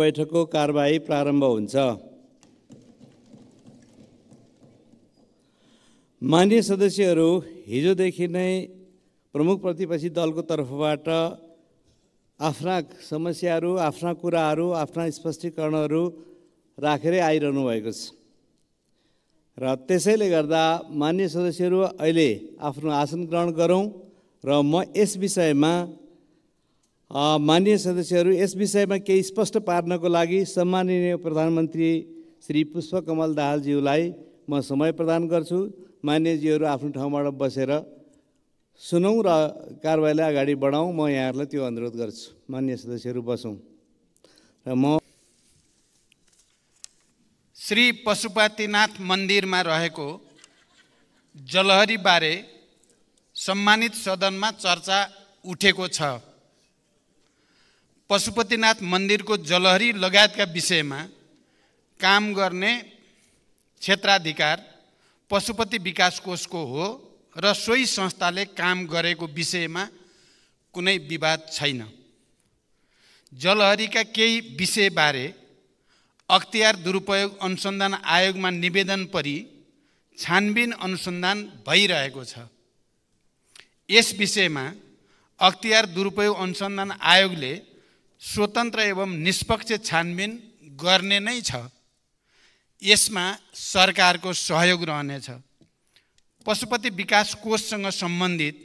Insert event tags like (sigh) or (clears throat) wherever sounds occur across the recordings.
बैठकको कारवाही प्रारम्भ हुन्छ मान्य सदस्यहरू हिजोदेखि नै प्रमुख प्रतिपक्षी दलको तर्फबाट आफ्ना समस्याहरू आफ्ना कुराहरू आफ्ना स्पष्टीकरणहरू राखेरै आइरहनु भएको छ र त्यसैले गर्दा मान्य सदस्यहरू अहिले आफ्नो आसन ग्रहण गरौँ र म यस विषयमा मान्य सदस्यहरू यस विषयमा केही स्पष्ट पार्नको लागि सम्माननीय प्रधानमन्त्री श्री पुष्पकमल दाहालज्यूलाई म समय प्रदान गर्छु मान्यजीहरू आफ्नो ठाउँबाट बसेर सुनौँ र कारवाहीलाई अगाडि बढाउँ म यहाँहरूलाई त्यो अनुरोध गर्छु मान्य सदस्यहरू बसौँ र म श्री पशुपतिनाथ मन्दिरमा रहेको जलहरीबारे सम्मानित सदनमा चर्चा उठेको छ पशुपतिनाथ मन्दिरको जलहरी लगायतका विषयमा काम गर्ने क्षेत्राधिकार पशुपति विकास कोषको हो र सोही संस्थाले काम गरेको विषयमा कुनै विवाद छैन जलहरीका केही विषयबारे अख्तियार दुरुपयोग अनुसन्धान आयोगमा निवेदन परि छानबिन अनुसन्धान भइरहेको छ यस विषयमा अख्तियार दुरुपयोग अनुसन्धान आयोगले स्वतन्त्र एवं निष्पक्ष छानबिन गर्ने नै छ यसमा सरकारको सहयोग रहनेछ पशुपति विकास कोषसँग सम्बन्धित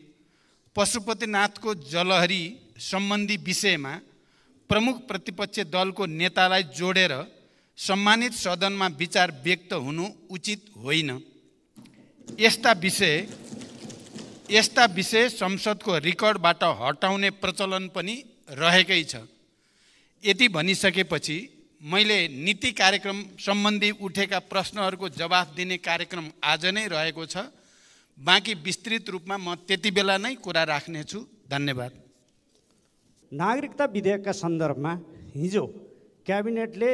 पशुपतिनाथको जलहरी सम्बन्धी विषयमा प्रमुख प्रतिपक्ष दलको नेतालाई जोडेर सम्मानित सदनमा विचार व्यक्त हुनु उचित होइन यस्ता विषय यस्ता विषय संसदको रेकर्डबाट हटाउने प्रचलन पनि रहेकै छ यति भनिसकेपछि मैले नीति कार्यक्रम सम्बन्धी उठेका प्रश्नहरूको जवाफ दिने कार्यक्रम आज नै रहेको छ बाँकी विस्तृत रूपमा म त्यति बेला नै कुरा राख्नेछु धन्यवाद नागरिकता विधेयकका सन्दर्भमा हिजो क्याबिनेटले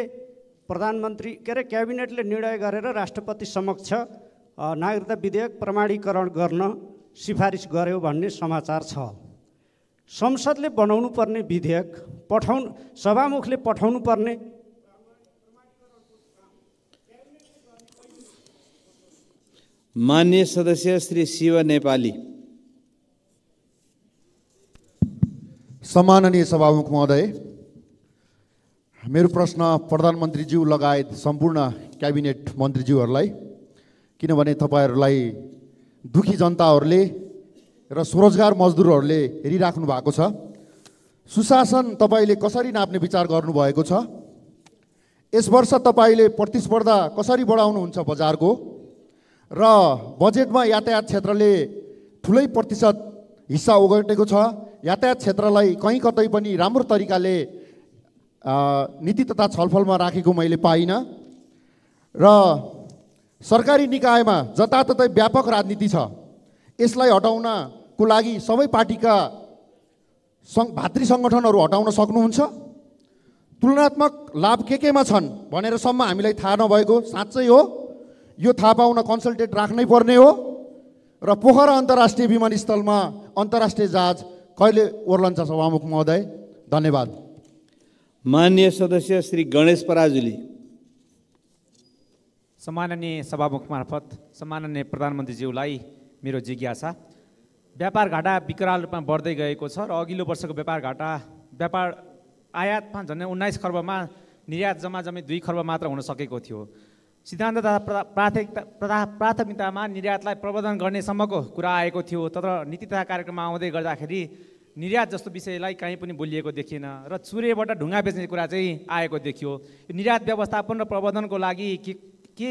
प्रधानमन्त्री के अरे क्याबिनेटले निर्णय गरेर राष्ट्रपति समक्ष नागरिकता विधेयक प्रमाणीकरण गर्न सिफारिस गर्यो भन्ने समाचार छ संसदले बनाउनु पर्ने विधेयक पठाउनु सभामुखले पठाउनु पर्ने मान्य सदस्य श्री शिव नेपाली सम्माननीय सभामुख महोदय मेरो प्रश्न प्रधानमन्त्रीज्यू लगायत सम्पूर्ण क्याबिनेट मन्त्रीज्यूहरूलाई किनभने तपाईँहरूलाई दुखी जनताहरूले र स्वरोजगार मजदुरहरूले हेरिराख्नु भएको छ सुशासन तपाईँले कसरी नाप्ने विचार गर्नुभएको छ यस वर्ष तपाईँले प्रतिस्पर्धा कसरी बढाउनुहुन्छ बजारको र बजेटमा यातायात क्षेत्रले ठुलै प्रतिशत हिस्सा ओगटेको छ यातायात क्षेत्रलाई कहीँ कतै पनि राम्रो तरिकाले नीति तथा छलफलमा राखेको मैले पाइनँ र सरकारी निकायमा जताततै व्यापक राजनीति छ यसलाई हटाउन को लागि सबै पार्टीका सङ्घ भातृ सङ्गठनहरू हटाउन सक्नुहुन्छ तुलनात्मक लाभ के केमा छन् भनेरसम्म हामीलाई थाहा नभएको साँच्चै हो यो थाहा पाउन कन्सल्टेट राख्नै पर्ने हो र पोखरा अन्तर्राष्ट्रिय विमानस्थलमा अन्तर्राष्ट्रिय जहाज कहिले ओर्लन्छ सभामुख महोदय धन्यवाद मान्य सदस्य श्री गणेश पराजुली सम्माननीय सभामुख मार्फत सम्माननीय प्रधानमन्त्रीज्यूलाई मेरो जिज्ञासा व्यापार घाटा विकराल रूपमा बढ्दै गएको छ र अघिल्लो वर्षको व्यापार घाटा व्यापार आयातमा झन् उन्नाइस खर्बमा निर्यात जम्मा जम्मै दुई खर्ब मात्र हुन सकेको थियो सिद्धान्त तथा प्राथमिकता प्राथमिकतामा निर्यातलाई प्रवर्धन गर्नेसम्मको कुरा आएको थियो तर नीति तथा कार्यक्रममा आउँदै गर्दाखेरि निर्यात जस्तो विषयलाई कहीँ पनि बोलिएको देखिएन र चुरेबाट ढुङ्गा बेच्ने कुरा चाहिँ आएको देखियो निर्यात व्यवस्थापन र प्रबन्धनको लागि के के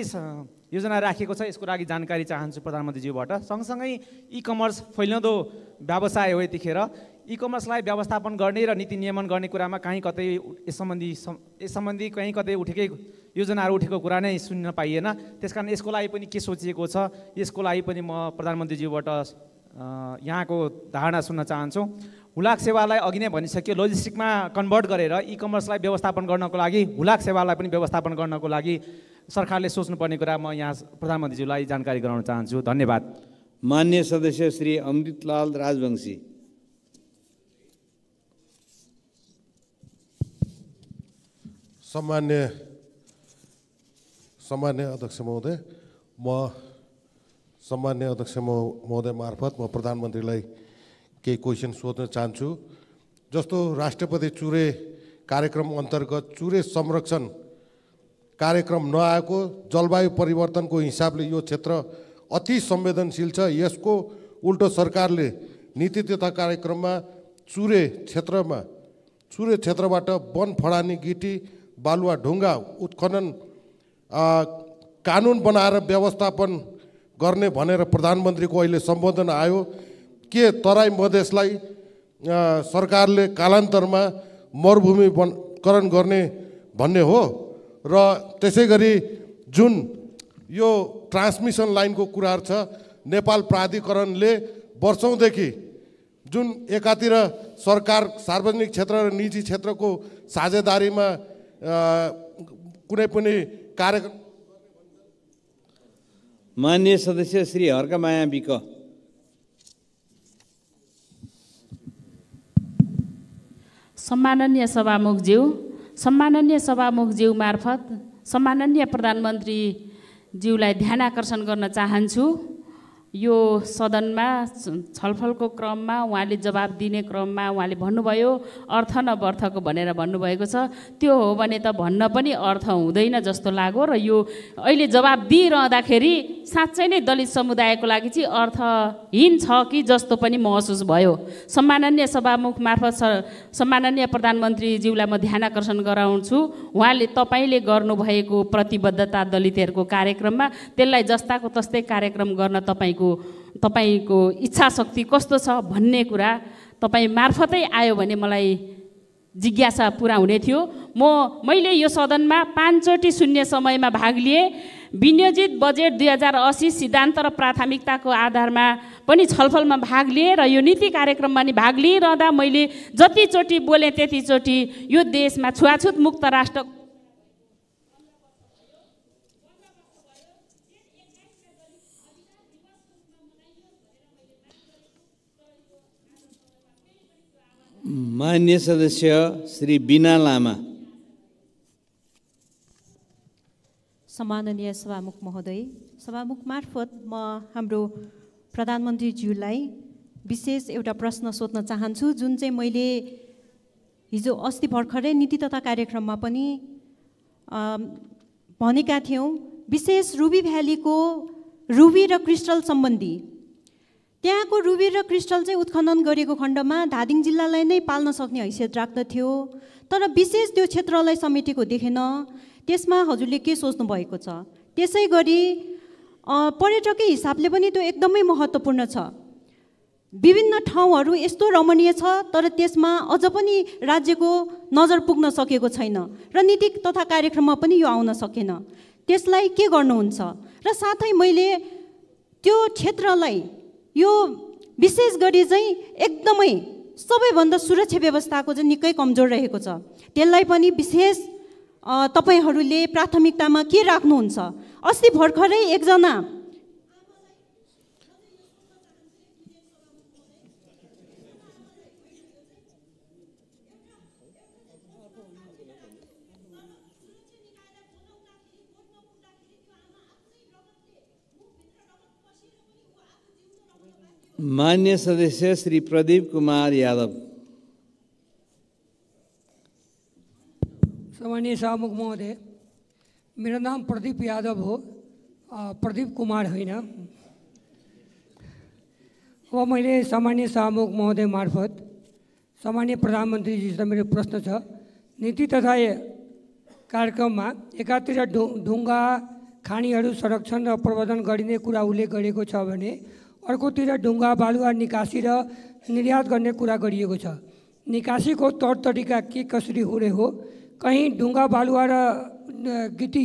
योजना राखेको छ यसको लागि जानकारी चाहन्छु प्रधानमन्त्रीज्यूबाट सँगसँगै इ कमर्स फैलिँदो व्यवसाय हो यतिखेर इ कमर्सलाई व्यवस्थापन गर्ने र नीति नियमन गर्ने कुरामा काहीँ कतै यस सम्बन्धी यस सम्बन्धी कहीँ कतै उठेकै योजनाहरू उठेको कुरा नै सुन्न पाइएन त्यस कारण यसको लागि पनि के सोचिएको छ यसको लागि पनि म प्रधानमन्त्रीज्यूबाट यहाँको धारणा सुन्न चाहन्छु हुलाक सेवालाई अघि नै भनिसक्यो लोजिस्टिकमा कन्भर्ट गरेर इ कमर्सलाई व्यवस्थापन गर्नको लागि हुलाक सेवालाई पनि व्यवस्थापन गर्नको लागि सरकारले सोच्नुपर्ने कुरा म यहाँ प्रधानमन्त्रीज्यूलाई जानकारी गराउन चाहन्छु धन्यवाद मान्य सदस्य श्री अमृतलाल राजवंशी सामान्य सामान्य अध्यक्ष महोदय म सामान्य अध्यक्ष महोदय मार्फत म प्रधानमन्त्रीलाई केही क्वेसन सोध्न चाहन्छु जस्तो राष्ट्रपति चुरे कार्यक्रम अन्तर्गत चुरे संरक्षण कार्यक्रम नआएको जलवायु परिवर्तनको हिसाबले यो क्षेत्र अति संवेदनशील छ यसको उल्टो सरकारले नीति तथा कार्यक्रममा चुरे क्षेत्रमा चुरे क्षेत्रबाट वन फडानी गिटी बालुवा ढुङ्गा उत्खनन कानुन बनाएर व्यवस्थापन गर्ने भनेर प्रधानमन्त्रीको अहिले सम्बोधन आयो के तराई मधेसलाई सरकारले कालान्तरमा मरुभूमिकरण गर्ने भन्ने हो र त्यसै गरी जुन यो ट्रान्समिसन लाइनको कुराहरू छ नेपाल प्राधिकरणले वर्षौँदेखि जुन एकातिर सरकार सार्वजनिक क्षेत्र र निजी क्षेत्रको साझेदारीमा कुनै पनि कार्य मान्य सदस्य श्री माया बिक सम्माननीय सभामुखज्यू सम्माननीय सभामुखज्यू मार्फत सम्माननीय प्रधानमन्त्रीज्यूलाई ध्यान आकर्षण गर्न चाहन्छु यो सदनमा छलफलको क्रममा उहाँले जवाब दिने क्रममा उहाँले भन्नुभयो अर्थ नवर्थको भनेर भन्नुभएको छ त्यो हो भने त भन्न पनि अर्थ हुँदैन जस्तो लाग्यो र यो अहिले जवाब दिइरहँदाखेरि साँच्चै नै दलित समुदायको लागि चाहिँ अर्थहीन छ कि जस्तो पनि महसुस भयो सम्माननीय सभामुख मार्फत सम्माननीय प्रधानमन्त्रीज्यूलाई म ध्यान आकर्षण गराउँछु उहाँले तपाईँले गर्नुभएको प्रतिबद्धता दलितहरूको कार्यक्रममा त्यसलाई जस्ताको तस्तै कार्यक्रम गर्न तपाईँ तपाईँको तपाईँको इच्छा शक्ति कस्तो छ भन्ने कुरा तपाईँ मार्फतै आयो भने मलाई जिज्ञासा पुरा हुने थियो म मैले यो सदनमा पाँचचोटि शून्य समयमा भाग लिएँ विनियोजित बजेट दुई हजार असी सिद्धान्त र प्राथमिकताको आधारमा पनि छलफलमा भाग लिएँ र यो नीति कार्यक्रममा नि भाग लिइरहँदा मैले जतिचोटि बोलेँ त्यतिचोटि यो देशमा छुवाछुत मुक्त राष्ट्र मान्य सदस्य श्री बिना लामा सम्माननीय सभामुख महोदय सभामुख मार्फत म मा हाम्रो प्रधानमन्त्रीज्यूलाई विशेष एउटा प्रश्न सोध्न चाहन्छु जुन चाहिँ मैले हिजो अस्ति भर्खरै नीति तथा कार्यक्रममा पनि भनेका थियौँ विशेष रुबी भ्यालीको रुबी र क्रिस्टल सम्बन्धी त्यहाँको रुबिर र क्रिस्टल चाहिँ उत्खनन गरिएको खण्डमा धादिङ जिल्लालाई नै पाल्न सक्ने हैसियत राख्दथ्यो तर विशेष त्यो क्षेत्रलाई समेटेको देखेन त्यसमा हजुरले के सोच्नु भएको छ त्यसै गरी पर्यटकीय हिसाबले पनि त्यो एकदमै महत्त्वपूर्ण छ विभिन्न ठाउँहरू यस्तो रमणीय छ तर त्यसमा अझ पनि राज्यको नजर पुग्न सकेको छैन र नीति तथा कार्यक्रममा पनि यो आउन सकेन त्यसलाई के गर्नुहुन्छ र साथै मैले त्यो क्षेत्रलाई यो विशेष गरी चाहिँ एकदमै सबैभन्दा सुरक्षा व्यवस्थाको चाहिँ निकै कमजोर रहेको छ त्यसलाई पनि विशेष तपाईँहरूले प्राथमिकतामा के राख्नुहुन्छ अस्ति भर्खरै एकजना मान्य सदस्य श्री प्रदीप कुमार यादव सामान्य सामुख महोदय मेरो नाम प्रदीप यादव हो प्रदीप कुमार होइन अब मैले सामान्य सामुख महोदय मार्फत सामान्य प्रधानमन्त्रीजीसित मेरो प्रश्न छ नीति तथा कार्यक्रममा एकातिर ढुङ्गा खानीहरू संरक्षण र प्रवर्धन गरिने कुरा उल्लेख गरेको छ भने अर्कोतिर ढुङ्गा बालुवा निकासी र निर्यात गर्ने कुरा गरिएको छ निकासीको तौर तरिका के कसरी हुने हो कहीँ ढुङ्गा बालुवा र गिटी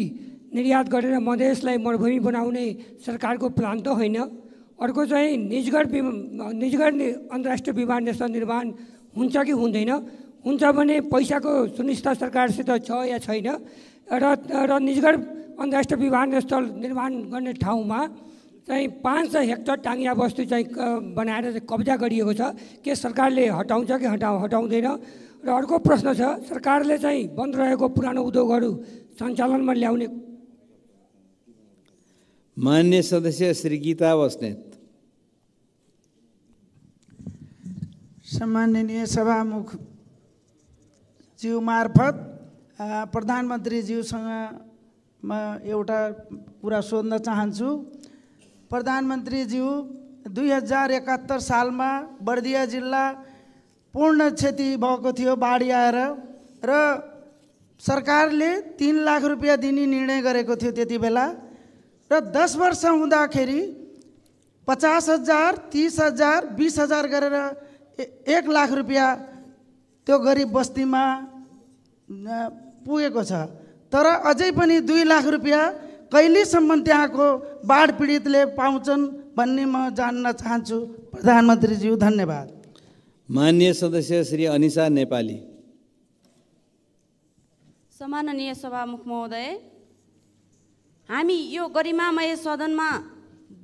निर्यात गरेर मधेसलाई मरुभूमि बनाउने सरकारको प्लान त होइन अर्को चाहिँ निजगढ विमा निजगढ अन्तर्राष्ट्रिय विमानस्थल निर्माण हुन्छ कि हुँदैन हुन्छ भने पैसाको सुनिश्चित सरकारसित छ या छैन र र निजगढ अन्तर्राष्ट्रिय विमानस्थल निर्माण गर्ने ठाउँमा चाहिँ पाँच सय हेक्टर टाङ्गिया बस्ती चाहिँ बनाएर चाहिँ कब्जा गरिएको छ के सरकारले हटाउँछ कि हटाउ हटाउँदैन र अर्को प्रश्न छ सरकारले चाहिँ बन्द रहेको पुरानो उद्योगहरू सञ्चालनमा ल्याउने मान्य सदस्य श्री गीता बस्नेत सम्माननीय सभामुख ज्यू मार्फत प्रधानमन्त्रीज्यूसँग म एउटा कुरा सोध्न चाहन्छु प्रधानमन्त्रीज्यू दुई हजार एकात्तर सालमा बर्दिया जिल्ला पूर्ण क्षति भएको थियो बाढी आएर र सरकारले तिन लाख रुपियाँ दिने निर्णय गरेको थियो त्यति बेला र दस वर्ष हुँदाखेरि पचास हजार तिस हजार बिस हजार गरेर एक लाख रुपियाँ त्यो गरिब बस्तीमा पुगेको छ तर अझै पनि दुई लाख रुपियाँ कहिलेसम्म त्यहाँको बाढ पीडितले पाउँछन् भन्ने म जान्न चाहन्छु प्रधानमन्त्रीज्यू धन्यवाद मान्य सदस्य श्री अनिसा नेपाली सम्माननीय सभामुख महोदय हामी यो गरिमामय सदनमा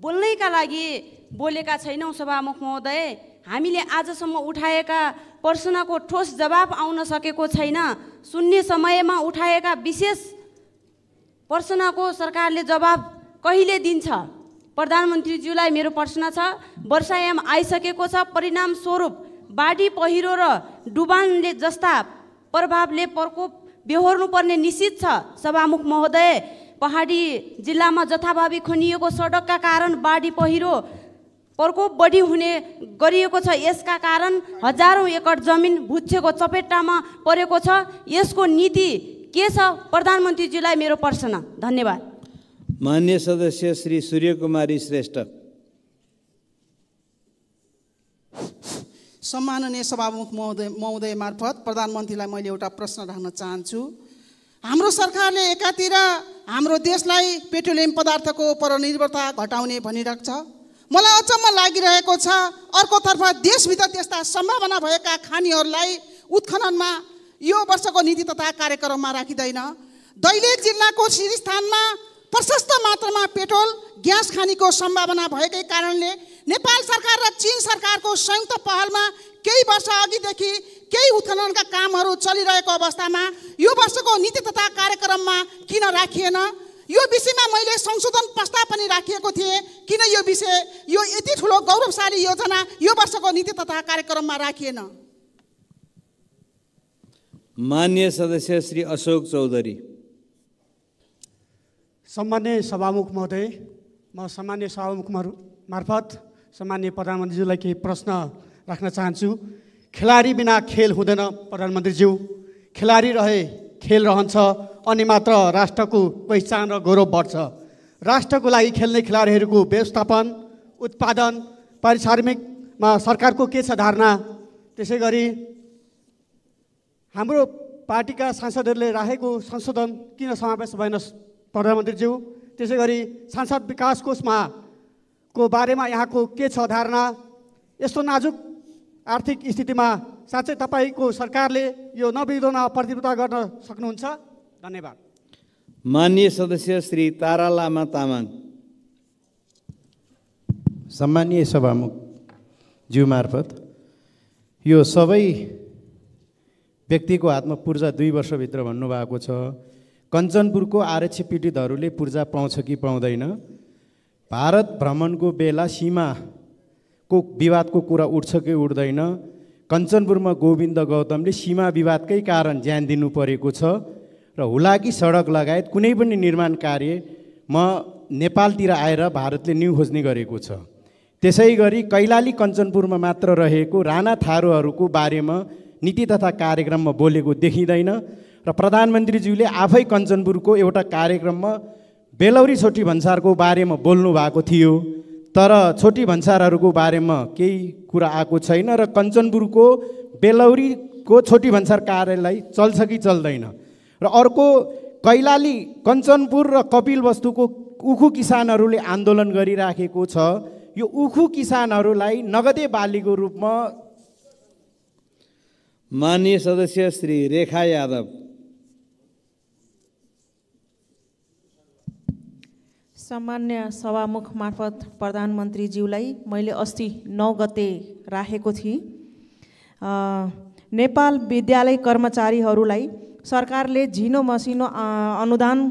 बोल्नैका लागि बोलेका छैनौँ सभामुख महोदय हामीले आजसम्म उठाएका प्रश्नको ठोस जवाब आउन सकेको छैन शून्य समयमा उठाएका विशेष प्रश्नको सरकारले जवाब कहिले दिन्छ प्रधानमन्त्रीज्यूलाई मेरो प्रश्न छ वर्षायाम आइसकेको छ परिणामस्वरूप बाढी पहिरो र डुबानले जस्ता प्रभावले प्रकोप बेहोर्नुपर्ने निश्चित छ सभामुख महोदय पहाडी जिल्लामा जथाभावी खनिएको सडकका कारण बाढी पहिरो प्रकोप बढी हुने गरिएको छ यसका कारण हजारौँ एकड जमिन भुच्छेको चपेटामा परेको छ यसको नीति के छ प्रधानमन्त्रीजीलाई मेरो प्रश्न धन्यवाद मान्य सदस्य श्री सूर्यकुमारी श्रेष्ठ सम्माननीय सभामुख महोदय महोदय मार्फत प्रधानमन्त्रीलाई मैले एउटा प्रश्न राख्न चाहन्छु हाम्रो सरकारले एकातिर हाम्रो देशलाई पेट्रोलियम पदार्थको परनिर्भरता घटाउने भनिरहेको छ मलाई अचम्म लागिरहेको छ अर्कोतर्फ देशभित्र त्यस्ता सम्भावना भएका खानीहरूलाई उत्खननमा यो वर्षको नीति तथा कार्यक्रममा राखिँदैन दैलेख जिल्लाको शिरस्थानमा प्रशस्त मात्रामा पेट्रोल ग्यास खानीको सम्भावना भएकै कारणले नेपाल सरकार र चिन सरकारको संयुक्त पहलमा केही वर्ष अघिदेखि केही उत्खननका कामहरू चलिरहेको अवस्थामा यो वर्षको नीति तथा कार्यक्रममा किन राखिएन यो विषयमा मैले संशोधन प्रस्ताव पनि राखिएको थिएँ किन यो विषय यो यति ठुलो गौरवशाली योजना यो वर्षको नीति तथा कार्यक्रममा राखिएन मान्य सदस्य श्री अशोक चौधरी सामान्य सभामुख महोदय म सामान्य सभामुख मार्फत सामान्य प्रधानमन्त्रीज्यूलाई केही प्रश्न राख्न चाहन्छु खेलाडी बिना खेल हुँदैन प्रधानमन्त्रीज्यू खेलाडी रहे खेल रहन्छ अनि मात्र राष्ट्रको पहिचान र गौरव बढ्छ राष्ट्रको लागि खेल्ने खेलाडीहरूको व्यवस्थापन उत्पादन पारिश्रमिकमा सरकारको के छ धारणा त्यसै गरी हाम्रो पार्टीका सांसदहरूले राखेको संशोधन किन समावेश भएन प्रधानमन्त्रीज्यू त्यसै गरी सांसद विकास कोषमा को बारेमा यहाँको के छ धारणा यस्तो नाजुक आर्थिक स्थितिमा साँच्चै तपाईँको सरकारले यो नबिर्दोन प्रतिबद्धता गर्न सक्नुहुन्छ धन्यवाद मान्य सदस्य श्री तारा लामा तामाङ सामान्य सभामुख ज्यू मार्फत यो सबै व्यक्तिको हातमा पूर्जा दुई वर्षभित्र भन्नुभएको छ कञ्चनपुरको आरक्षी पीडितहरूले पूर्जा पाउँछ कि पाउँदैन भारत भ्रमणको बेला सीमाको विवादको कुरा उठ्छ कि उठ्दैन कञ्चनपुरमा गोविन्द गौतमले सीमा विवादकै कारण ज्यान दिनु परेको छ र हुलाकी सडक लगायत कुनै पनि निर्माण कार्य म नेपालतिर आएर भारतले न्यु खोज्ने गरेको छ त्यसै गरी कैलाली कञ्चनपुरमा मात्र रहेको राणा थारूहरूको बारेमा नीति तथा कार्यक्रममा बोलेको देखिँदैन र प्रधानमन्त्रीज्यूले आफै कञ्चनपुरको एउटा कार्यक्रममा बेलौरी छोटी भन्सारको बारेमा बोल्नु भएको थियो तर छोटी भन्सारहरूको बारेमा केही कुरा आएको छैन र कञ्चनपुरको बेलौरीको छोटी भन्सार कार्यालय चल्छ कि चल्दैन र अर्को कैलाली कञ्चनपुर र कपिल वस्तुको उखु किसानहरूले आन्दोलन गरिराखेको छ यो उखु किसानहरूलाई नगदे बालीको रूपमा माननीय सदस्य श्री रेखा यादव सामान्य सभामुख मार्फत प्रधानमन्त्रीज्यूलाई मैले अस्ति नौ गते राखेको थिएँ नेपाल विद्यालय कर्मचारीहरूलाई सरकारले झिनो मसिनो अनुदान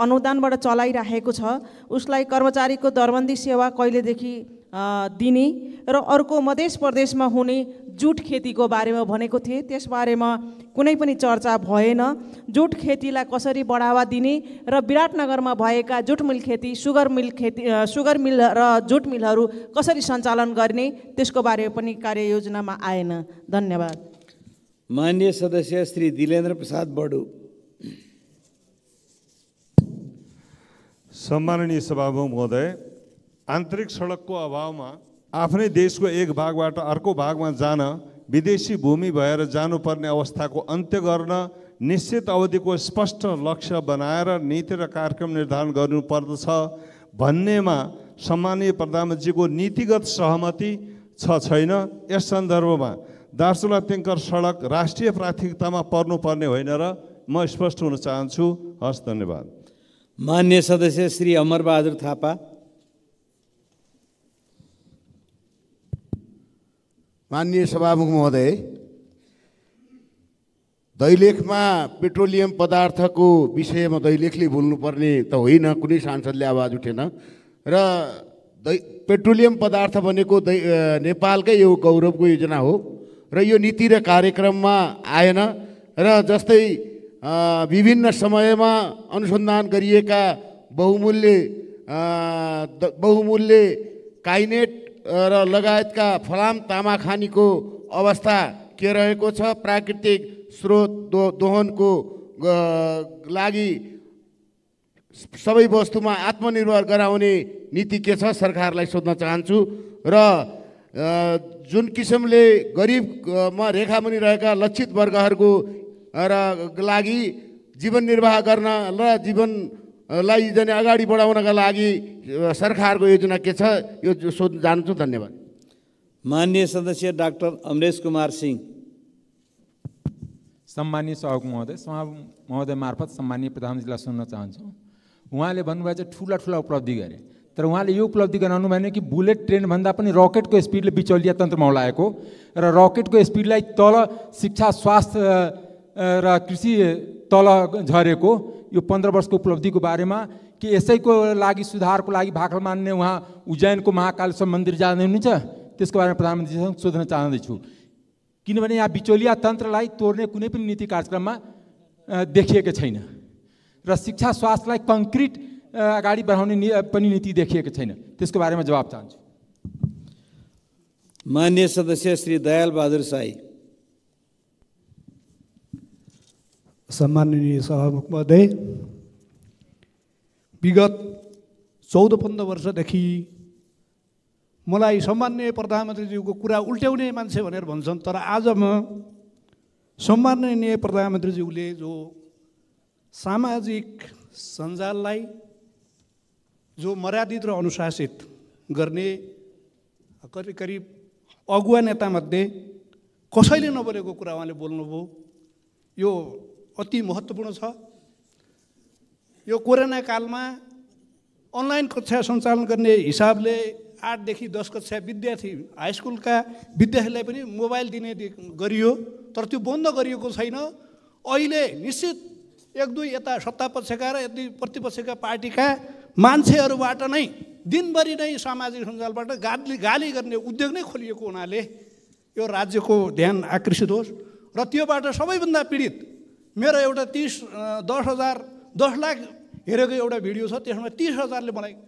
अनुदानबाट चलाइराखेको छ उसलाई कर्मचारीको दरबन्दी सेवा कहिलेदेखि दिने र अर्को मधेस प्रदेशमा हुने जुट खेतीको बारेमा भनेको थिएँ त्यसबारेमा कुनै पनि चर्चा भएन जुट खेतीलाई कसरी बढावा दिने र विराटनगरमा भएका जुट मिल खेती सुगर मिल खेती सुगर मिल र जुट मिलहरू कसरी सञ्चालन गर्ने त्यसको बारेमा पनि कार्ययोजनामा आएन धन्यवाद मान्य सदस्य श्री दिलेन्द्र प्रसाद बडु सम्माननीय सभामुख महोदय आन्तरिक सडकको अभावमा आफ्नै देशको एक भागबाट अर्को भागमा जान विदेशी भूमि भएर जानुपर्ने अवस्थाको अन्त्य गर्न निश्चित अवधिको स्पष्ट लक्ष्य बनाएर नीति र कार्यक्रम निर्धारण गर्नुपर्दछ भन्नेमा सम्मानीय प्रधानमन्त्रीको नीतिगत सहमति छ छैन यस सन्दर्भमा दार्चुला तिङ्कर सडक राष्ट्रिय प्राथमिकतामा पर्नुपर्ने होइन र म स्पष्ट हुन चाहन्छु हस् धन्यवाद मान्य सदस्य श्री अमरबहादुर थापा माननीय सभामुख महोदय दैलेखमा पेट्रोलियम पदार्थको विषयमा दैलेखले बोल्नुपर्ने त होइन कुनै सांसदले आवाज उठेन र दै पेट्रोलियम पदार्थ भनेको दै नेपालकै यो गौरवको योजना हो र यो नीति र कार्यक्रममा आएन र जस्तै विभिन्न समयमा अनुसन्धान गरिएका बहुमूल्य बहुमूल्य काइनेट र लगायतका फलाम तामाखानीको अवस्था के रहेको छ प्राकृतिक स्रोत दो दोहनको लागि सबै वस्तुमा आत्मनिर्भर गराउने नीति के छ सरकारलाई सोध्न चाहन्छु र जुन किसिमले गरिबमा मुनि रहेका लक्षित वर्गहरूको र लागि जीवन निर्वाह गर्न र जीवन लाई जाने अगाडि बढाउनका लागि सरकारको योजना के छ यो सोध्न जान्छु धन्यवाद मान्य सदस्य डाक्टर अमरेश कुमार सिंह सम्मान्य सभाको महोदय सभा महोदय मार्फत सम्मान्य प्रधानमन्त्रीलाई सुन्न चाहन्छु उहाँले भन्नुभयो चाहिँ ठुला ठुला उपलब्धि गरे तर उहाँले यो उपलब्धि गराउनु भएन कि बुलेट ट्रेनभन्दा पनि रकेटको स्पिडले बिचौलिया तन्त्रमा हौलाएको र रकेटको स्पिडलाई तल शिक्षा स्वास्थ्य र कृषि तल झरेको यो पन्ध्र वर्षको उपलब्धिको बारेमा कि यसैको लागि सुधारको लागि भाकल मान्ने उहाँ उज्जैनको महाकालेश्वर मन्दिर जाँदै हुनुहुन्छ त्यसको बारेमा प्रधानमन्त्रीसँग सोध्न चाहँदैछु किनभने यहाँ बिचौलिया तन्त्रलाई तोड्ने कुनै पनि नीति कार्यक्रममा देखिएको छैन र शिक्षा स्वास्थ्यलाई कङ्क्रिट अगाडि बढाउने पनि नीति देखिएको छैन त्यसको बारेमा जवाब चाहन्छु मान्य सदस्य श्री दयाल बहादुर साई सम्माननीय सभामुख महोदय विगत चौध पन्ध्र वर्षदेखि मलाई सम्मान्य प्रधानमन्त्रीज्यूको कुरा उल्ट्याउने मान्छे भनेर भन्छन् तर आज म सम्माननीय प्रधानमन्त्रीज्यूले जो सामाजिक सञ्जाललाई जो मर्यादित र अनुशासित गर्ने करिब करिब अगुवा नेतामध्ये कसैले नबोलेको कुरा उहाँले बोल्नुभयो यो अति महत्त्वपूर्ण छ यो कोरोना कालमा अनलाइन कक्षा सञ्चालन गर्ने हिसाबले आठदेखि दस कक्षा विद्यार्थी हाई स्कुलका विद्यार्थीलाई पनि मोबाइल दिने गरियो तर त्यो बन्द गरिएको छैन अहिले निश्चित एक दुई यता सत्तापक्षका र यति प्रतिपक्षका पार्टीका मान्छेहरूबाट नै दिनभरि नै सामाजिक सञ्जालबाट गाली गाली गर्ने उद्योग नै खोलिएको हुनाले यो राज्यको ध्यान आकर्षित होस् र त्योबाट सबैभन्दा पीडित मेरो एउटा तिस दस हजार दस लाख हेरेको एउटा भिडियो छ त्यसमा तिस हजारले बनाएको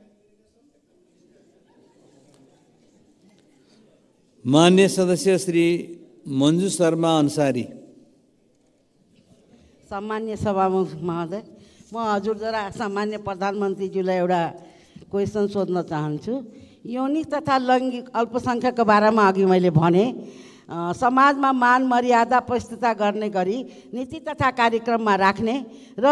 मान्य सदस्य श्री मन्जु शर्मा अन्सारी सामान्य सभामुख महोदय म हजुर जरा सामान्य प्रधानमन्त्रीज्यूलाई एउटा क्वेसन सोध्न चाहन्छु यौनिक तथा लैङ्गिक अल्पसङ्ख्यकको बारेमा अघि मैले भने समाजमा मान मर्यादा प्रस्तुता गर्ने गरी नीति तथा कार्यक्रममा राख्ने र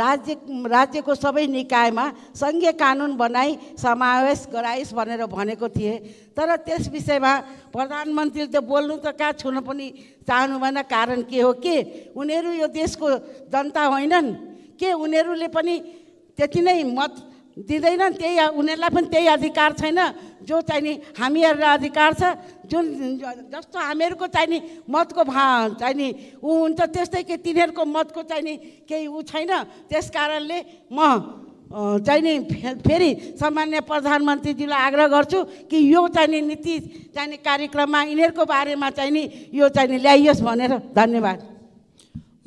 राज्य राज्यको सबै निकायमा सङ्घीय कानुन बनाई समावेश गराइस् भनेर भनेको थिएँ तर त्यस विषयमा प्रधानमन्त्रीले त बोल्नु त कहाँ छुन पनि चाहनु भएन कारण के हो के उनीहरू यो देशको जनता होइनन् के उनीहरूले पनि त्यति नै मत दिँदैनन् त्यही उनीहरूलाई पनि त्यही अधिकार छैन जो चाहिँ नि हामीहरूलाई अधिकार छ जुन जस्तो हामीहरूको नि मतको भा चाहिने ऊ हुन्छ त्यस्तै के तिनीहरूको मतको चाहिँ नि केही ऊ छैन त्यस कारणले म चाहिने फे फेरि सामान्य प्रधानमन्त्रीजीलाई आग्रह गर्छु कि यो चाहिने नीति चाहिने कार्यक्रममा यिनीहरूको बारेमा चाहिँ नि यो चाहिने ल्याइयोस् भनेर धन्यवाद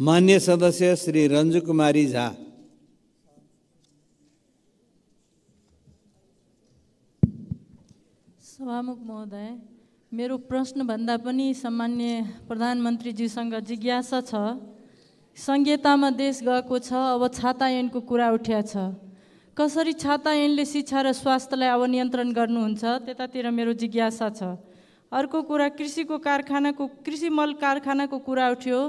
मान्य सदस्य श्री रन्जु कुमारी झा सभामुख महोदय मेरो प्रश्नभन्दा पनि सामान्य प्रधानमन्त्रीज्यूसँग जिज्ञासा छ संहितामा देश गएको छ अब छाता कुरा उठ्या छ कसरी छाता शिक्षा र स्वास्थ्यलाई अब नियन्त्रण गर्नुहुन्छ त्यतातिर मेरो जिज्ञासा छ अर्को कुरा कृषिको कारखानाको कृषि मल कारखानाको कुरा उठ्यो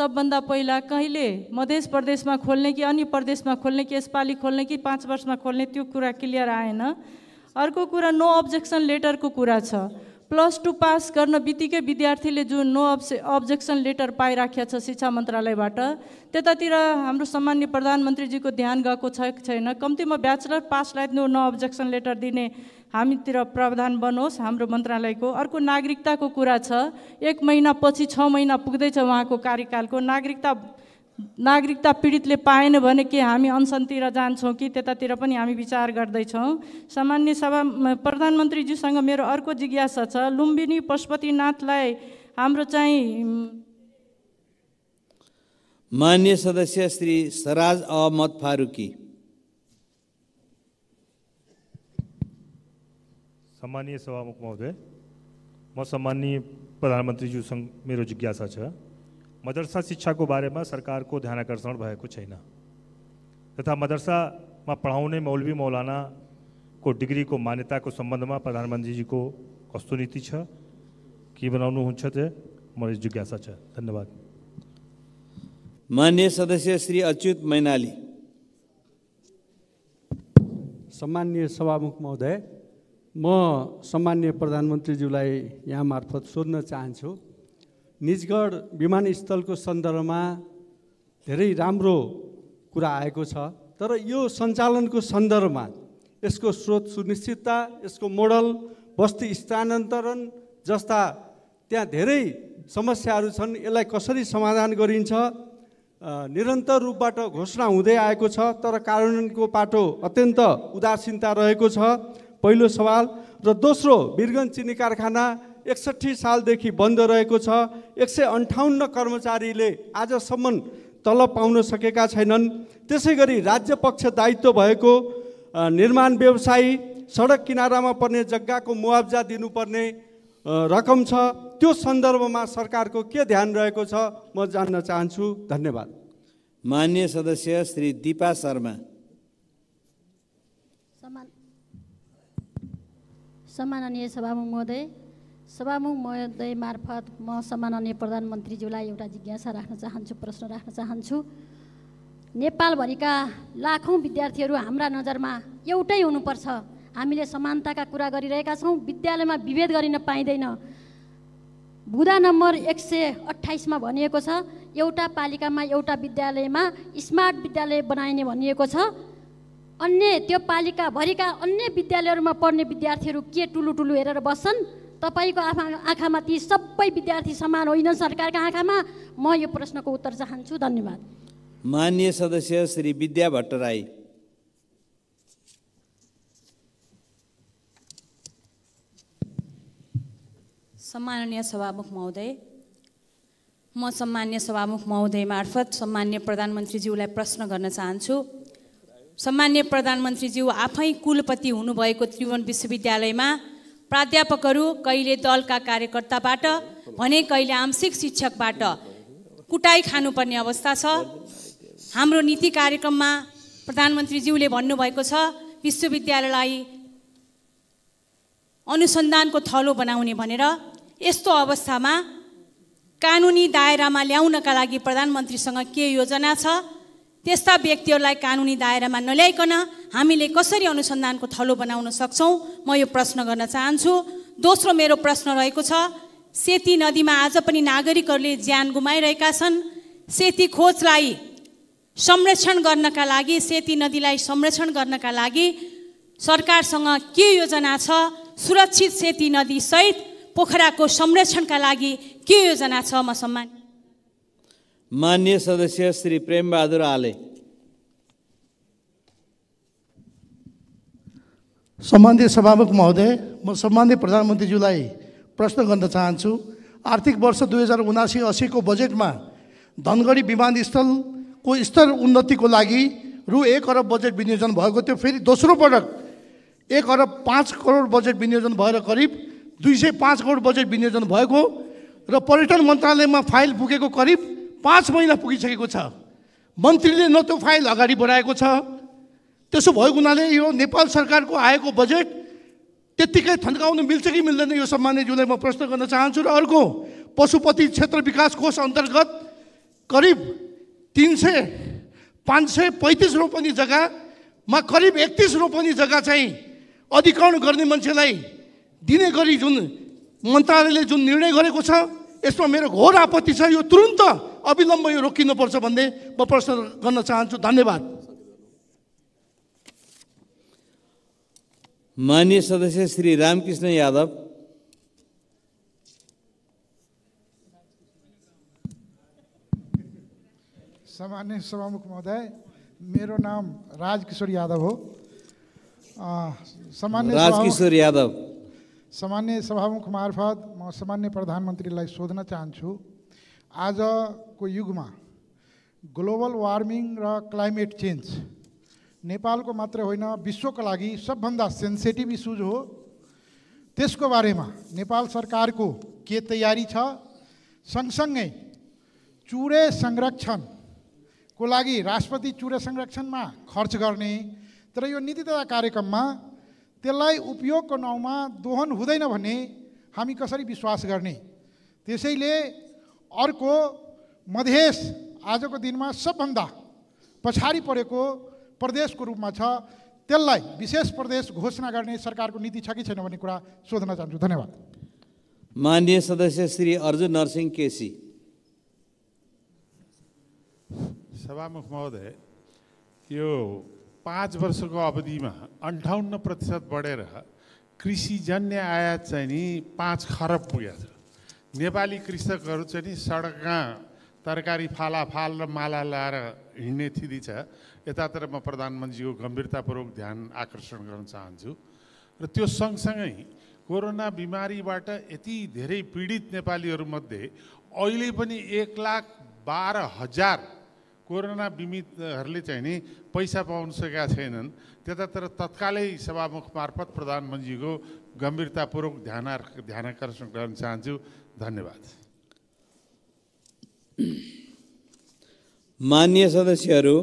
सबभन्दा पहिला कहिले मध्य प्रदेशमा खोल्ने कि अन्य प्रदेशमा खोल्ने कि यसपालि खोल्ने कि पाँच वर्षमा खोल्ने त्यो कुरा क्लियर आएन अर्को कुरा नो अब्जेक्सन लेटरको कुरा छ प्लस टू पास गर्न बित्तिकै विद्यार्थीले जुन नो अब्से अब्जेक्सन लेटर पाइराखेको छ शिक्षा मन्त्रालयबाट त्यतातिर हाम्रो सामान्य प्रधानमन्त्रीजीको ध्यान गएको छ छैन कम्तीमा ब्याचलर पासलाई नो नो अब्जेक्सन लेटर दिने हामीतिर प्रावधान बनोस् हाम्रो मन्त्रालयको अर्को नागरिकताको कुरा छ एक महिनापछि छ महिना पुग्दैछ उहाँको कार्यकालको नागरिकता नागरिकता पीडितले पाएन भने के हामी अनसनतिर जान्छौँ कि त्यतातिर पनि हामी विचार गर्दैछौँ सामान्य सभा प्रधानमन्त्रीज्यूसँग मेरो अर्को जिज्ञासा छ लुम्बिनी पशुपतिनाथलाई हाम्रो चाहिँ मान्य सदस्य श्री सराज अहमद फारुकी सम्मानीय सभामुख महोदय म सम्मानीय प्रधानमन्त्रीज्यूसँग मेरो जिज्ञासा छ मदरसा शिक्षाको बारेमा सरकारको ध्यान आकर्षण भएको छैन तथा मदरसामा पढाउने मौलवी मौलानाको डिग्रीको मान्यताको सम्बन्धमा प्रधानमन्त्रीजीको कस्तो नीति छ के बनाउनुहुन्छ त्यो मलाई जिज्ञासा छ धन्यवाद मान्य सदस्य श्री अच्युत मैनाली सम्मान्य सभामुख महोदय म सम्मान्य प्रधानमन्त्रीज्यूलाई यहाँ मार्फत सोध्न चाहन्छु निजगढ विमानस्थलको सन्दर्भमा धेरै राम्रो कुरा आएको छ तर यो सञ्चालनको सन्दर्भमा यसको स्रोत सुनिश्चितता यसको मोडल बस्ती स्थानान्तरण जस्ता त्यहाँ धेरै समस्याहरू छन् यसलाई कसरी समाधान गरिन्छ निरन्तर रूपबाट घोषणा हुँदै आएको छ तर कार्यान्वयनको पाटो अत्यन्त उदासीनता रहेको छ पहिलो सवाल र दोस्रो बिरगन चिनी कारखाना एकसट्ठी सालदेखि बन्द रहेको छ एक सय अन्ठाउन्न कर्मचारीले आजसम्म तलब पाउन सकेका छैनन् त्यसै गरी राज्य पक्ष दायित्व भएको निर्माण व्यवसायी सडक किनारामा पर्ने जग्गाको मुआब्जा दिनुपर्ने रकम छ त्यो सन्दर्भमा सरकारको के ध्यान रहेको छ म जान्न चाहन्छु धन्यवाद मान्य सदस्य श्री दिपा शर्मा सम्माननीय सभामुख महोदय सभामुख महोदय मार्फत म सम्माननीय प्रधानमन्त्रीज्यूलाई एउटा जिज्ञासा राख्न चाहन्छु प्रश्न राख्न चाहन्छु नेपालभरिका लाखौँ विद्यार्थीहरू हाम्रा नजरमा एउटै हुनुपर्छ हामीले समानताका कुरा गरिरहेका छौँ विद्यालयमा विभेद गरिन पाइँदैन भुदा नम्बर एक सय अठाइसमा भनिएको छ एउटा पालिकामा एउटा विद्यालयमा स्मार्ट विद्यालय बनाइने भनिएको छ अन्य त्यो पालिकाभरिका अन्य विद्यालयहरूमा पढ्ने विद्यार्थीहरू के टुलु टुलु हेरेर बस्छन् तपाईँको आँखा आँखामा ती सबै विद्यार्थी समान होइन सरकारका आँखामा म यो प्रश्नको उत्तर चाहन्छु धन्यवाद मान्य सदस्य श्री विद्या भट्टराई सम्माननीय सभामुख महोदय म सम्मान्य सभामुख महोदय मार्फत सम्मान्य प्रधानमन्त्रीज्यूलाई प्रश्न गर्न चाहन्छु सम्मान्य प्रधानमन्त्रीज्यू आफै कुलपति हुनुभएको त्रिभुवन विश्वविद्यालयमा प्राध्यापकहरू कहिले दलका कार्यकर्ताबाट भने कहिले आंशिक शिक्षकबाट कुटाइ खानुपर्ने अवस्था छ हाम्रो नीति कार्यक्रममा प्रधानमन्त्रीज्यूले भन्नुभएको छ विश्वविद्यालयलाई अनुसन्धानको थलो बनाउने भनेर यस्तो अवस्थामा कानुनी दायरामा ल्याउनका लागि प्रधानमन्त्रीसँग के योजना छ त्यस्ता व्यक्तिहरूलाई कानुनी दायरामा नल्याइकन हामीले कसरी अनुसन्धानको थलो बनाउन सक्छौँ म यो प्रश्न गर्न चाहन्छु दोस्रो मेरो प्रश्न रहेको छ सेती नदीमा आज पनि नागरिकहरूले ज्यान गुमाइरहेका छन् सेती खोजलाई संरक्षण गर्नका लागि सेती नदीलाई संरक्षण गर्नका लागि सरकारसँग के योजना छ सुरक्षित सेती नदीसहित पोखराको संरक्षणका लागि के योजना छ म सम्मान मान्य सदस्य श्री प्रेमबहादुर आले सम्मान्य सभामुख महोदय म सम्मान्य प्रधानमन्त्रीज्यूलाई प्रश्न गर्न चाहन्छु आर्थिक वर्ष दुई हजार उनासी असीको बजेटमा धनगढी विमानस्थलको स्तर उन्नतिको लागि रु एक अरब बजेट विनियोजन भएको थियो फेरि दोस्रो पटक एक अरब पाँच करोड बजेट विनियोजन भएर करिब दुई सय पाँच करोड बजेट विनियोजन भएको र पर्यटन मन्त्रालयमा फाइल पुगेको करिब पाँच महिना पुगिसकेको छ मन्त्रीले न त्यो फाइल अगाडि बढाएको छ त्यसो भएको हुनाले यो नेपाल सरकारको आएको बजेट त्यत्तिकै थन्काउनु मिल्छ कि मिल्दैन यो सम्मान्यज्यूलाई म प्रश्न गर्न चाहन्छु र अर्को पशुपति क्षेत्र विकास कोष अन्तर्गत करिब तिन सय पाँच सय पैँतिस रोपनी जग्गामा करिब एकतिस रोपनी जग्गा चाहिँ अधिकरण गर्ने मान्छेलाई दिने गरी जुन मन्त्रालयले जुन निर्णय गरेको छ यसमा मेरो घोर आपत्ति छ यो तुरुन्त अविलम्ब यो रोकिनुपर्छ भन्ने म प्रश्न गर्न चाहन्छु धन्यवाद मान्य सदस्य श्री रामकृष्ण यादव सामान्य सभामुख महोदय मेरो नाम राजकिशोर यादव हो सामान्य राजकिशोर यादव सामान्य सभामुख मार्फत म सामान्य प्रधानमन्त्रीलाई सोध्न चाहन्छु आजको युगमा ग्लोबल वार्मिङ र क्लाइमेट चेन्ज नेपालको मात्र होइन विश्वको लागि सबभन्दा सेन्सेटिभ इस्युज हो त्यसको बारेमा नेपाल सरकारको के तयारी छ सँगसँगै चुरे संरक्षणको लागि राष्ट्रपति चुरे संरक्षणमा खर्च गर्ने तर यो नीति तथा कार्यक्रममा त्यसलाई उपयोगको नाउँमा दोहन हुँदैन भन्ने हामी कसरी विश्वास गर्ने त्यसैले अर्को मधेस आजको दिनमा सबभन्दा पछाडि परेको प्रदेशको रूपमा छ त्यसलाई विशेष प्रदेश घोषणा गर्ने सरकारको नीति छ कि छैन भन्ने कुरा सोध्न चाहन्छु धन्यवाद मान्य सदस्य श्री अर्जुन नरसिंह केसी सभामुख महोदय यो पाँच वर्षको अवधिमा अन्ठाउन्न प्रतिशत बढेर कृषिजन्य आयात चाहिँ नि पाँच खरब पुगेको छ नेपाली कृषकहरू चाहिँ नि सडकमा तरकारी फालाफाल र माला लाएर हिँड्ने थिदी छ यतातिर म प्रधानमन्त्रीको गम्भीरतापूर्वक ध्यान आकर्षण गर्न चाहन्छु र त्यो सँगसँगै कोरोना बिमारीबाट यति धेरै पीडित नेपालीहरूमध्ये अहिले पनि एक लाख बाह्र हजार कोरोना बिमितहरूले चाहिँ नि पैसा पाउन सकेका छैनन् त्यतातिर तत्कालै सभामुख मार्फत प्रधानमन्त्रीको गम्भीरतापूर्वक ध्यान ध्यान आकर्षण गर्न चाहन्छु धन्यवाद मान्य सदस्यहरू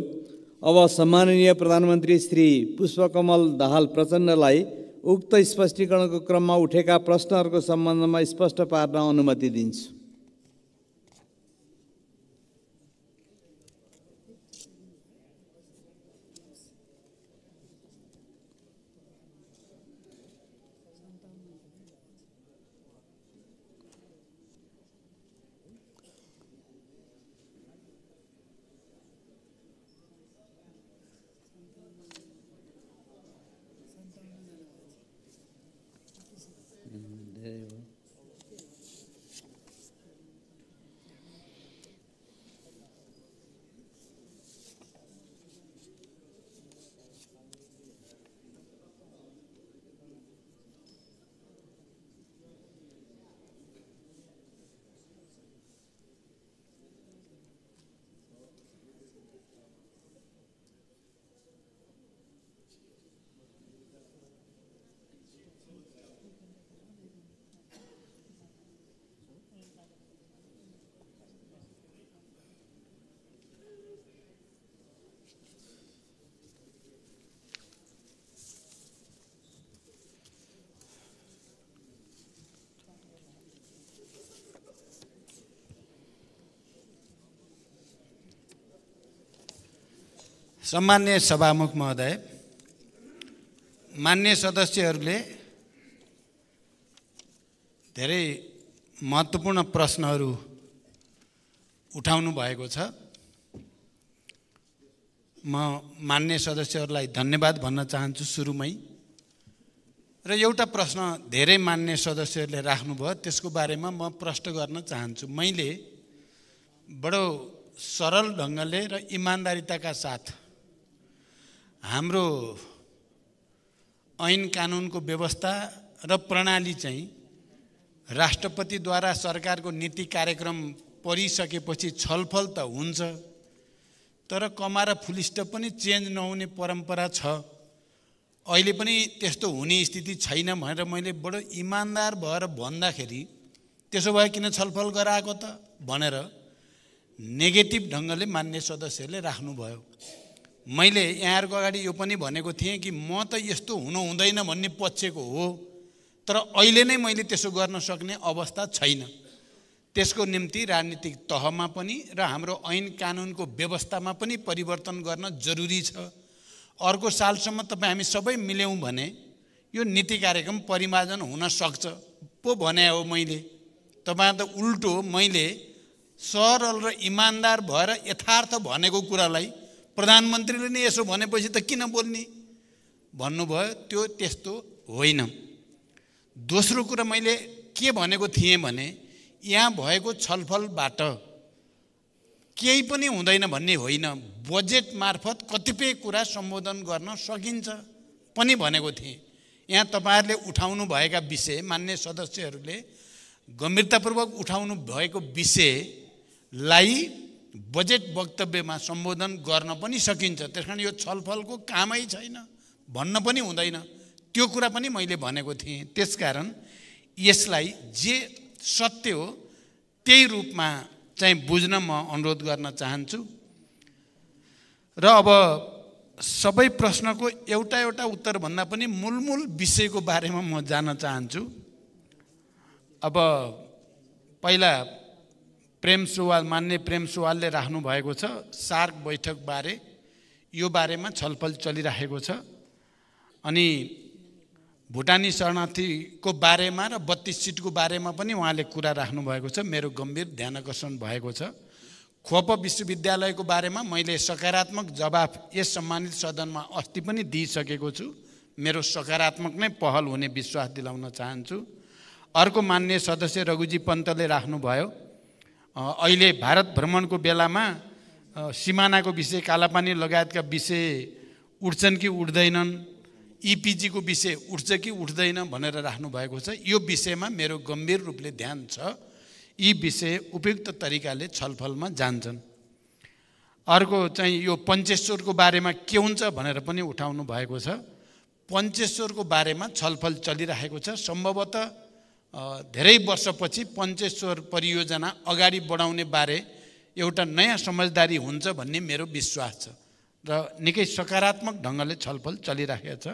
अब सम्माननीय प्रधानमन्त्री श्री पुष्पकमल दाहाल प्रचण्डलाई उक्त स्पष्टीकरणको क्रममा उठेका प्रश्नहरूको सम्बन्धमा स्पष्ट पार्न अनुमति दिन्छु सम्मान्य सभामुख महोदय मान्य सदस्यहरूले धेरै महत्त्वपूर्ण प्रश्नहरू उठाउनु भएको छ म मान्य सदस्यहरूलाई धन्यवाद भन्न चाहन्छु सुरुमै र एउटा प्रश्न धेरै मान्य सदस्यहरूले राख्नुभयो त्यसको बारेमा म प्रश्न गर्न चाहन्छु मैले बडो सरल ढङ्गले र इमान्दारिताका साथ हाम्रो ऐन कानुनको व्यवस्था र प्रणाली चाहिँ राष्ट्रपतिद्वारा सरकारको नीति कार्यक्रम परिसकेपछि छलफल त हुन्छ तर कमारा फुलिस्ट पनि चेन्ज नहुने परम्परा छ अहिले पनि त्यस्तो हुने स्थिति छैन भनेर मैले बडो इमान्दार भएर भन्दाखेरि त्यसो भए किन छलफल गराएको त भनेर नेगेटिभ ढङ्गले मान्य सदस्यहरूले राख्नुभयो मैले यहाँहरूको अगाडि यो पनि भनेको थिएँ कि म त यस्तो हुनु हुँदैन भन्ने पक्षको हो तर अहिले नै मैले त्यसो गर्न सक्ने अवस्था छैन त्यसको निम्ति राजनीतिक तहमा पनि र हाम्रो ऐन कानुनको व्यवस्थामा पनि परिवर्तन गर्न जरुरी छ अर्को सालसम्म तपाईँ हामी सबै मिल्यौँ भने यो नीति कार्यक्रम परिमार्जन हुन सक्छ पो भने हो मैले तपाईँ त उल्टो मैले सरल र इमान्दार भएर यथार्थ भनेको कुरालाई प्रधानमन्त्रीले नै यसो भनेपछि त किन बोल्ने भन्नुभयो त्यो त्यस्तो होइन दोस्रो कुरा मैले के भनेको थिएँ भने यहाँ भएको छलफलबाट केही पनि हुँदैन भन्ने होइन बजेट मार्फत कतिपय कुरा सम्बोधन गर्न सकिन्छ पनि भनेको थिएँ यहाँ तपाईँहरूले उठाउनुभएका विषय मान्य सदस्यहरूले गम्भीरतापूर्वक उठाउनु भएको विषयलाई बजेट वक्तव्यमा सम्बोधन गर्न पनि सकिन्छ त्यस कारण यो छलफलको कामै छैन भन्न पनि हुँदैन त्यो कुरा पनि मैले भनेको थिएँ त्यसकारण यसलाई जे सत्य हो त्यही रूपमा चाहिँ बुझ्न म अनुरोध गर्न चाहन्छु र अब सबै प्रश्नको एउटा एउटा उत्तर भन्दा पनि मूलमूल विषयको बारेमा म जान्न चाहन्छु अब पहिला प्रेम सुवाल मान्ने प्रेम सुवालले राख्नु भएको छ सार्क बैठकबारे यो बारेमा छलफल चलिरहेको छ अनि भुटानी शरणार्थीको बारेमा र बत्तिस सिटको बारेमा पनि उहाँले कुरा राख्नुभएको छ मेरो गम्भीर ध्यान आकर्षण भएको छ खोप विश्वविद्यालयको बारेमा मैले सकारात्मक जवाफ यस सम्मानित सदनमा अस्ति पनि दिइसकेको छु मेरो सकारात्मक नै पहल हुने विश्वास दिलाउन चाहन्छु अर्को मान्य सदस्य रघुजी पन्तले राख्नुभयो अहिले भारत भ्रमणको बेलामा सिमानाको विषय कालापानी लगायतका विषय उठ्छन् कि उठ्दैनन् इपिजीको विषय उठ्छ कि उठ्दैन भनेर राख्नुभएको छ यो विषयमा मेरो गम्भीर रूपले ध्यान छ यी विषय उपयुक्त तरिकाले छलफलमा जान्छन् अर्को चाहिँ यो पञ्चेश्वरको बारेमा के हुन्छ भनेर पनि उठाउनु भएको छ पञ्चेश्वरको बारेमा छलफल चलिरहेको छ सम्भवतः धेरै वर्षपछि पञ्चेश्वर परियोजना अगाडि बढाउने बारे एउटा नयाँ समझदारी हुन्छ भन्ने मेरो विश्वास छ र निकै सकारात्मक ढङ्गले छलफल चलिराखेको छ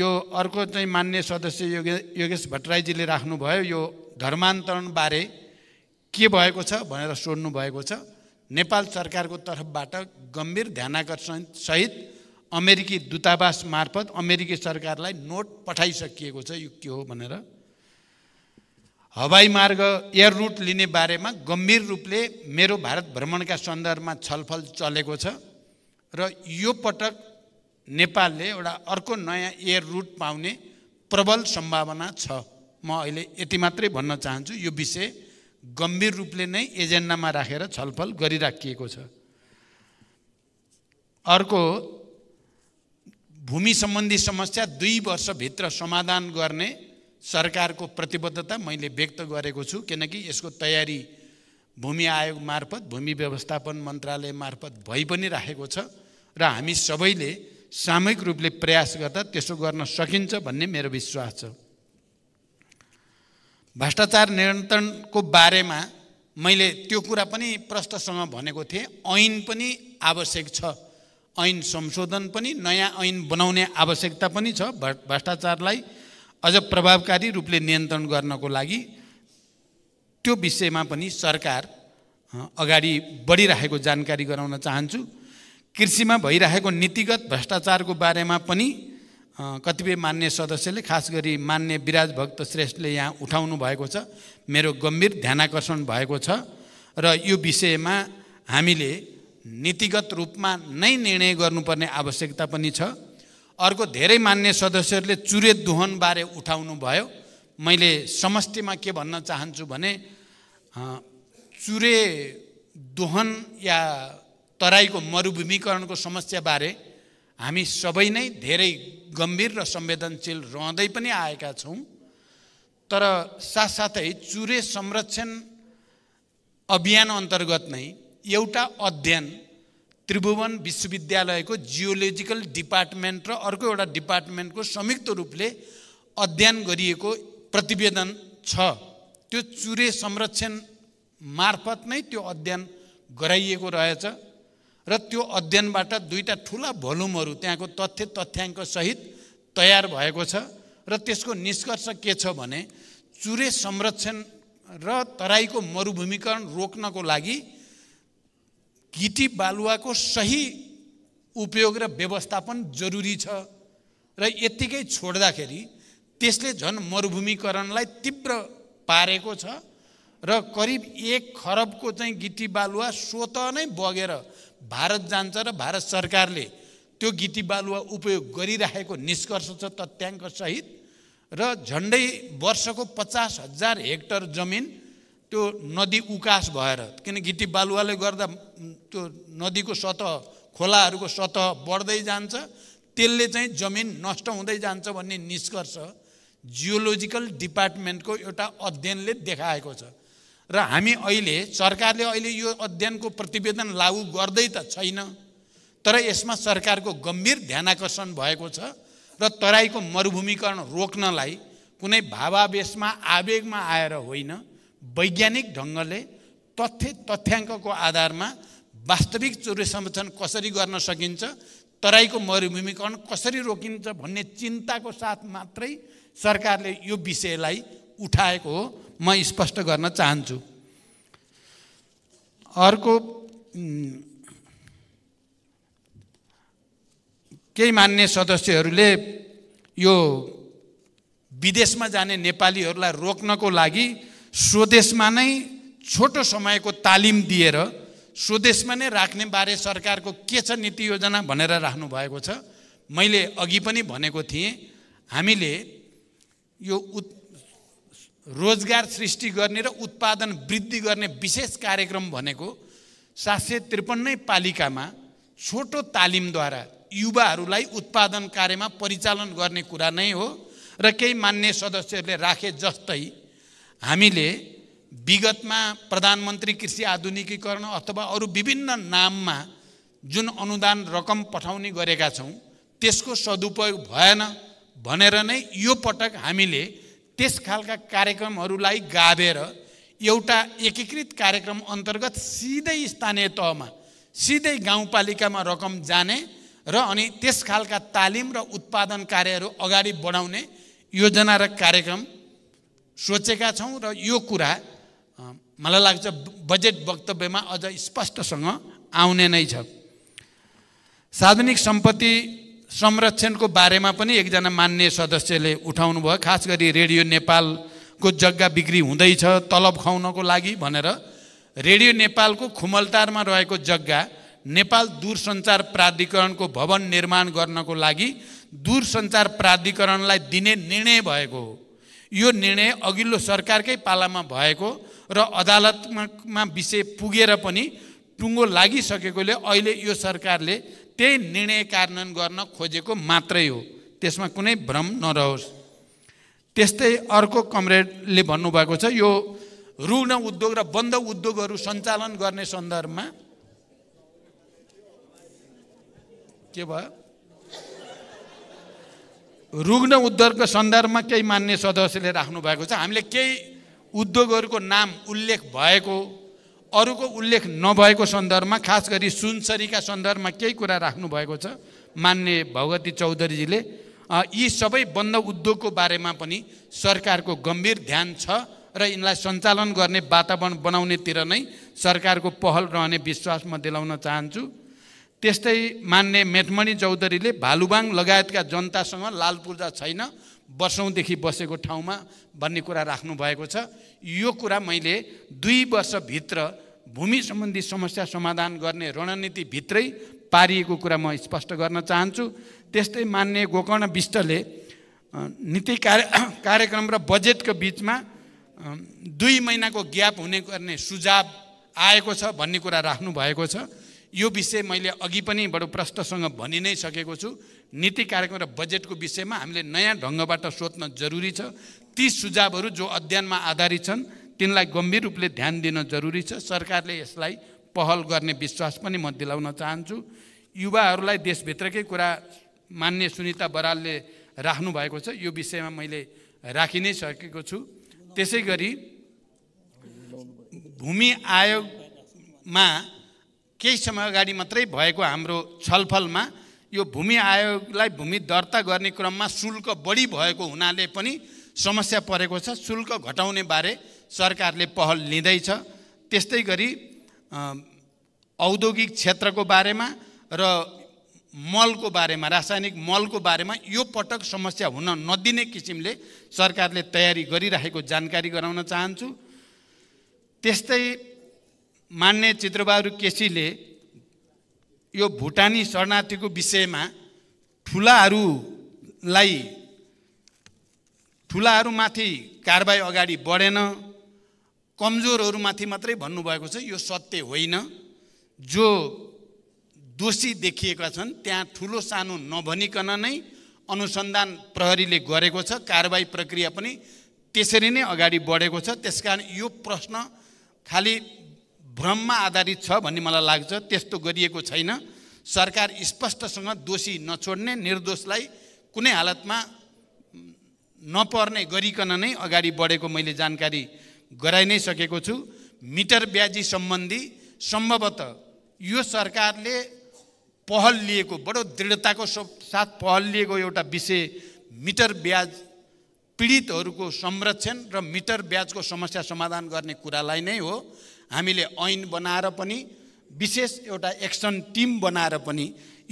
यो अर्को चाहिँ मान्य सदस्य योगे योगेश भट्टराईजीले राख्नुभयो यो धर्मान्तरणबारे के भएको छ भनेर सोध्नु भएको छ नेपाल सरकारको तर्फबाट गम्भीर ध्यानाकर्षण सहित अमेरिकी दूतावास मार्फत अमेरिकी सरकारलाई नोट पठाइसकिएको छ यो के हो भनेर हवाई मार्ग एयर रुट लिने बारेमा गम्भीर रूपले मेरो भारत भ्रमणका सन्दर्भमा छलफल चलेको छ र यो पटक नेपालले एउटा अर्को नयाँ एयर रुट पाउने प्रबल सम्भावना छ म अहिले यति मात्रै भन्न चाहन्छु यो विषय गम्भीर रूपले नै एजेन्डामा राखेर रा छलफल गरिराखिएको छ अर्को भूमि सम्बन्धी समस्या दुई वर्षभित्र समाधान गर्ने सरकारको प्रतिबद्धता मैले व्यक्त गरेको छु किनकि यसको तयारी भूमि आयोग मार्फत भूमि व्यवस्थापन मन्त्रालय मार्फत भइ पनि राखेको छ र हामी सबैले सामूहिक रूपले प्रयास गर्दा त्यसो गर्न सकिन्छ भन्ने मेरो विश्वास छ भ्रष्टाचार नियन्त्रणको बारेमा मैले त्यो कुरा पनि प्रष्टसँग भनेको थिएँ ऐन पनि आवश्यक छ ऐन संशोधन पनि नयाँ ऐन बनाउने आवश्यकता पनि छ भ्रष्टाचारलाई अझ प्रभावकारी रूपले नियन्त्रण गर्नको लागि त्यो विषयमा पनि सरकार अगाडि बढिरहेको जानकारी गराउन चाहन्छु कृषिमा भइरहेको नीतिगत भ्रष्टाचारको बारेमा पनि कतिपय मान्य सदस्यले खास गरी मान्य विराज भक्त श्रेष्ठले यहाँ उठाउनु भएको छ मेरो गम्भीर ध्यानाकर्षण भएको छ र यो विषयमा हामीले नीतिगत रूपमा नै निर्णय गर्नुपर्ने आवश्यकता पनि छ अर्को धेरै मान्य सदस्यहरूले चुरे दुहनबारे उठाउनु भयो मैले समष्टिमा के भन्न चाहन्छु भने चुरे दोहन या तराईको मरुभूमिकरणको समस्याबारे हामी सबै नै धेरै गम्भीर र संवेदनशील रहँदै पनि आएका छौँ तर साथसाथै चुरे संरक्षण अभियान अन्तर्गत नै एउटा अध्ययन त्रिभुवन विश्वविद्यालयको जियोलोजिकल डिपार्टमेन्ट र अर्को एउटा डिपार्टमेन्टको संयुक्त रूपले अध्ययन गरिएको प्रतिवेदन छ त्यो चुरे संरक्षण मार्फत नै त्यो अध्ययन गराइएको रहेछ र त्यो अध्ययनबाट दुईवटा ठुला भोल्युमहरू त्यहाँको तथ्य सहित तयार भएको छ र त्यसको निष्कर्ष के छ भने चुरे संरक्षण र तराईको मरुभूमिकरण रोक्नको लागि गिटी बालुवाको सही उपयोग र व्यवस्थापन जरुरी छ र यत्तिकै छोड्दाखेरि त्यसले झन् मरुभूमिकरणलाई तीव्र पारेको छ र करिब एक खरबको चाहिँ गिटी बालुवा स्वत नै बगेर भारत जान्छ र भारत सरकारले त्यो गिटी बालुवा उपयोग गरिराखेको निष्कर्ष छ तथ्याङ्कसहित र झन्डै वर्षको पचास हजार हेक्टर जमिन त्यो नदी उकास भएर किन गिटी बालुवाले गर्दा त्यो नदीको सतह खोलाहरूको सतह बढ्दै जान्छ त्यसले चाहिँ जमिन नष्ट हुँदै जान्छ भन्ने निष्कर्ष जियोलोजिकल डिपार्टमेन्टको एउटा अध्ययनले देखाएको छ र हामी अहिले सरकारले अहिले यो अध्ययनको प्रतिवेदन लागू गर्दै त छैन तर यसमा सरकारको गम्भीर ध्यानाकर्षण भएको छ र तराईको मरुभूमिकरण रोक्नलाई कुनै भावावेशमा आवेगमा आएर होइन वैज्ञानिक ढङ्गले तथ्य तथ्याङ्कको आधारमा वास्तविक चोरी संरक्षण कसरी गर्न सकिन्छ तराईको मरुभूमिकरण कसरी रोकिन्छ भन्ने चिन्ताको साथ मात्रै सरकारले यो विषयलाई उठाएको हो म स्पष्ट गर्न चाहन्छु अर्को केही मान्य सदस्यहरूले यो विदेशमा जाने नेपालीहरूलाई रोक्नको लागि स्वदेशमा नै छोटो समयको तालिम दिएर स्वदेशमा नै राख्ने बारे सरकारको के छ नीति योजना भनेर राख्नु भएको छ मैले अघि पनि भनेको थिएँ हामीले यो उत् रोजगार सृष्टि गर्ने र उत्पादन वृद्धि गर्ने विशेष कार्यक्रम भनेको सात सय त्रिपन्नै पालिकामा छोटो तालिमद्वारा युवाहरूलाई उत्पादन कार्यमा परिचालन गर्ने कुरा नै हो र केही मान्य सदस्यहरूले राखे जस्तै हामीले विगतमा प्रधानमन्त्री कृषि आधुनिकीकरण अथवा अरू विभिन्न नाममा जुन अनुदान रकम पठाउने गरेका छौँ त्यसको सदुपयोग भएन भनेर नै यो पटक हामीले त्यस खालका कार्यक्रमहरूलाई गाभेर एउटा एकीकृत कार्यक्रम अन्तर्गत सिधै स्थानीय तहमा सिधै गाउँपालिकामा रकम जाने र अनि त्यस खालका तालिम र उत्पादन कार्यहरू अगाडि बढाउने योजना र कार्यक्रम सोचेका छौँ र यो कुरा मलाई लाग्छ बजेट वक्तव्यमा अझ स्पष्टसँग आउने नै छ सार्वजनिक सम्पत्ति संरक्षणको बारेमा पनि एकजना मान्य सदस्यले उठाउनु भयो खास गरी रेडियो नेपालको जग्गा बिक्री हुँदैछ तलब खुवाउनको लागि भनेर रेडियो नेपालको खुमलतारमा रहेको जग्गा नेपाल दूरसञ्चार प्राधिकरणको भवन निर्माण गर्नको लागि दूरसञ्चार प्राधिकरणलाई दिने निर्णय भएको हो यो निर्णय अघिल्लो सरकारकै पालामा भएको र अदालतमा विषय पुगेर पनि टुङ्गो लागिसकेकोले अहिले यो सरकारले त्यही निर्णय कार्यान्वयन गर्न खोजेको मात्रै हो त्यसमा कुनै भ्रम नरहोस् त्यस्तै अर्को कमरेडले भन्नुभएको छ यो ऋण उद्योग र बन्द उद्योगहरू सञ्चालन गर्ने सन्दर्भमा के भयो रुग्न उद्धारको सन्दर्भमा केही मान्य सदस्यले राख्नुभएको छ हामीले केही उद्योगहरूको नाम उल्लेख भएको अरूको उल्लेख नभएको सन्दर्भमा खास गरी सुनसरीका सन्दर्भमा केही कुरा राख्नुभएको छ मान्य भगवती चौधरीजीले यी सबै बन्द उद्योगको बारेमा पनि सरकारको गम्भीर ध्यान छ र यिनलाई सञ्चालन गर्ने वातावरण बनाउनेतिर नै सरकारको पहल रहने विश्वास म दिलाउन चाहन्छु त्यस्तै मान्ने मेटमणि चौधरीले भालुबाङ लगायतका जनतासँग लाल पूर्जा छैन वर्षौँदेखि बसेको ठाउँमा भन्ने कुरा राख्नुभएको छ यो कुरा मैले दुई वर्षभित्र भूमि सम्बन्धी समस्या समाधान गर्ने रणनीतिभित्रै पारिएको कुरा म स्पष्ट गर्न चाहन्छु त्यस्तै मान्ने गोकर्ण विष्टले नीति कार्य (clears throat) कार्यक्रम र बजेटको बिचमा दुई महिनाको ग्याप हुने गर्ने सुझाव आएको छ भन्ने कुरा राख्नुभएको छ यो विषय मैले अघि पनि बडो प्रष्टसँग भनि नै सकेको छु नीति कार्यक्रम र बजेटको विषयमा हामीले नयाँ ढङ्गबाट सोध्न जरुरी छ ती सुझावहरू जो अध्ययनमा आधारित छन् तिनलाई गम्भीर रूपले ध्यान दिन जरुरी छ सरकारले यसलाई पहल गर्ने विश्वास पनि म दिलाउन चाहन्छु युवाहरूलाई देशभित्रकै कुरा मान्ने सुनिता बरालले राख्नु भएको छ यो विषयमा मैले राखि नै सकेको छु त्यसै गरी भूमि आयोगमा केही समय अगाडि मात्रै भएको हाम्रो छलफलमा यो भूमि आयोगलाई भूमि दर्ता गर्ने क्रममा शुल्क बढी भएको हुनाले पनि समस्या परेको छ शुल्क घटाउने बारे सरकारले पहल लिँदैछ त्यस्तै गरी औद्योगिक क्षेत्रको बारेमा र मलको बारेमा रासायनिक मलको बारेमा यो पटक समस्या हुन नदिने किसिमले सरकारले तयारी गरिराखेको जानकारी गराउन चाहन्छु त्यस्तै मान्ने चित्रबहादुर केसीले यो भुटानी शरणार्थीको विषयमा ठुलाहरूलाई ठुलाहरूमाथि कारबाही अगाडि बढेन कमजोरहरूमाथि मात्रै भन्नुभएको छ यो सत्य होइन जो दोषी देखिएका छन् त्यहाँ ठुलो सानो नभनिकन नै अनुसन्धान प्रहरीले गरेको छ कारवाही प्रक्रिया पनि त्यसरी नै अगाडि बढेको छ त्यसकारण यो प्रश्न खालि भ्रममा आधारित छ भन्ने मलाई लाग्छ त्यस्तो गरिएको छैन सरकार स्पष्टसँग दोषी नछोड्ने निर्दोषलाई कुनै हालतमा नपर्ने गरिकन नै अगाडि बढेको मैले जानकारी गराइ नै सकेको छु मिटर ब्याजी सम्बन्धी सम्भवतः यो सरकारले पहल लिएको बडो दृढताको साथ पहल लिएको एउटा विषय मिटर ब्याज पीडितहरूको संरक्षण र मिटर ब्याजको समस्या समाधान गर्ने कुरालाई नै हो हामीले ऐन बनाएर पनि विशेष एउटा एक्सन टिम बनाएर पनि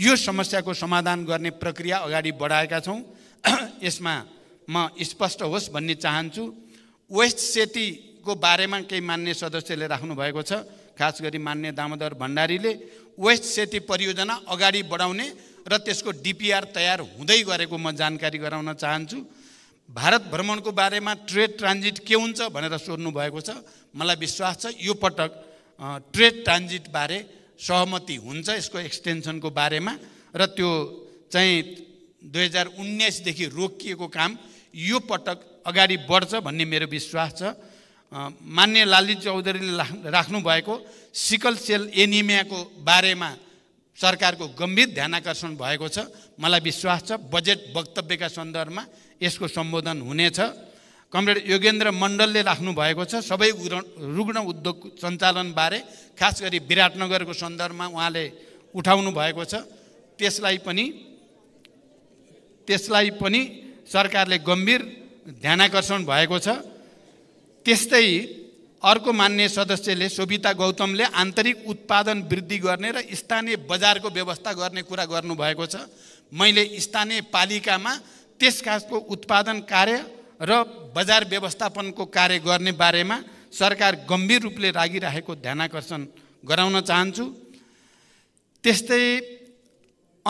यो समस्याको समाधान गर्ने प्रक्रिया अगाडि बढाएका छौँ (clears throat) यसमा म स्पष्ट होस् भन्ने चाहन्छु वेस्ट सेतीको बारेमा केही मान्य सदस्यले राख्नुभएको छ खास गरी मान्य दामोदर भण्डारीले वेस्ट सेती परियोजना अगाडि बढाउने र त्यसको डिपिआर तयार हुँदै गरेको म जानकारी गराउन चाहन्छु भारत भ्रमणको बारेमा ट्रेड ट्रान्जिट के हुन्छ भनेर सोध्नु भएको छ मलाई विश्वास छ यो पटक ट्रेड बारे सहमति हुन्छ यसको एक्सटेन्सनको बारेमा र त्यो चाहिँ दुई हजार उन्नाइसदेखि रोकिएको काम यो पटक अगाडि बढ्छ भन्ने मेरो विश्वास छ मान्य लालित चौधरीले राख्नुभएको सिकल सेल एनिमियाको बारेमा सरकारको गम्भीर ध्यान आकर्षण भएको छ मलाई विश्वास छ बजेट वक्तव्यका सन्दर्भमा यसको सम्बोधन हुनेछ कमरेड योगेन्द्र मण्डलले राख्नु भएको छ सबै रुग्ण उद्योग सञ्चालनबारे खास गरी विराटनगरको सन्दर्भमा उहाँले उठाउनु भएको छ त्यसलाई पनि त्यसलाई पनि सरकारले गम्भीर ध्यानाकर्षण भएको छ त्यस्तै अर्को मान्ने सदस्यले सोभिता गौतमले आन्तरिक उत्पादन वृद्धि गर्ने र स्थानीय बजारको व्यवस्था गर्ने कुरा गर्नुभएको छ मैले स्थानीय पालिकामा त्यस खासको उत्पादन कार्य र बजार व्यवस्थापनको कार्य गर्ने बारेमा सरकार गम्भीर रूपले लागिरहेको ध्यानकर्षण गराउन चाहन्छु त्यस्तै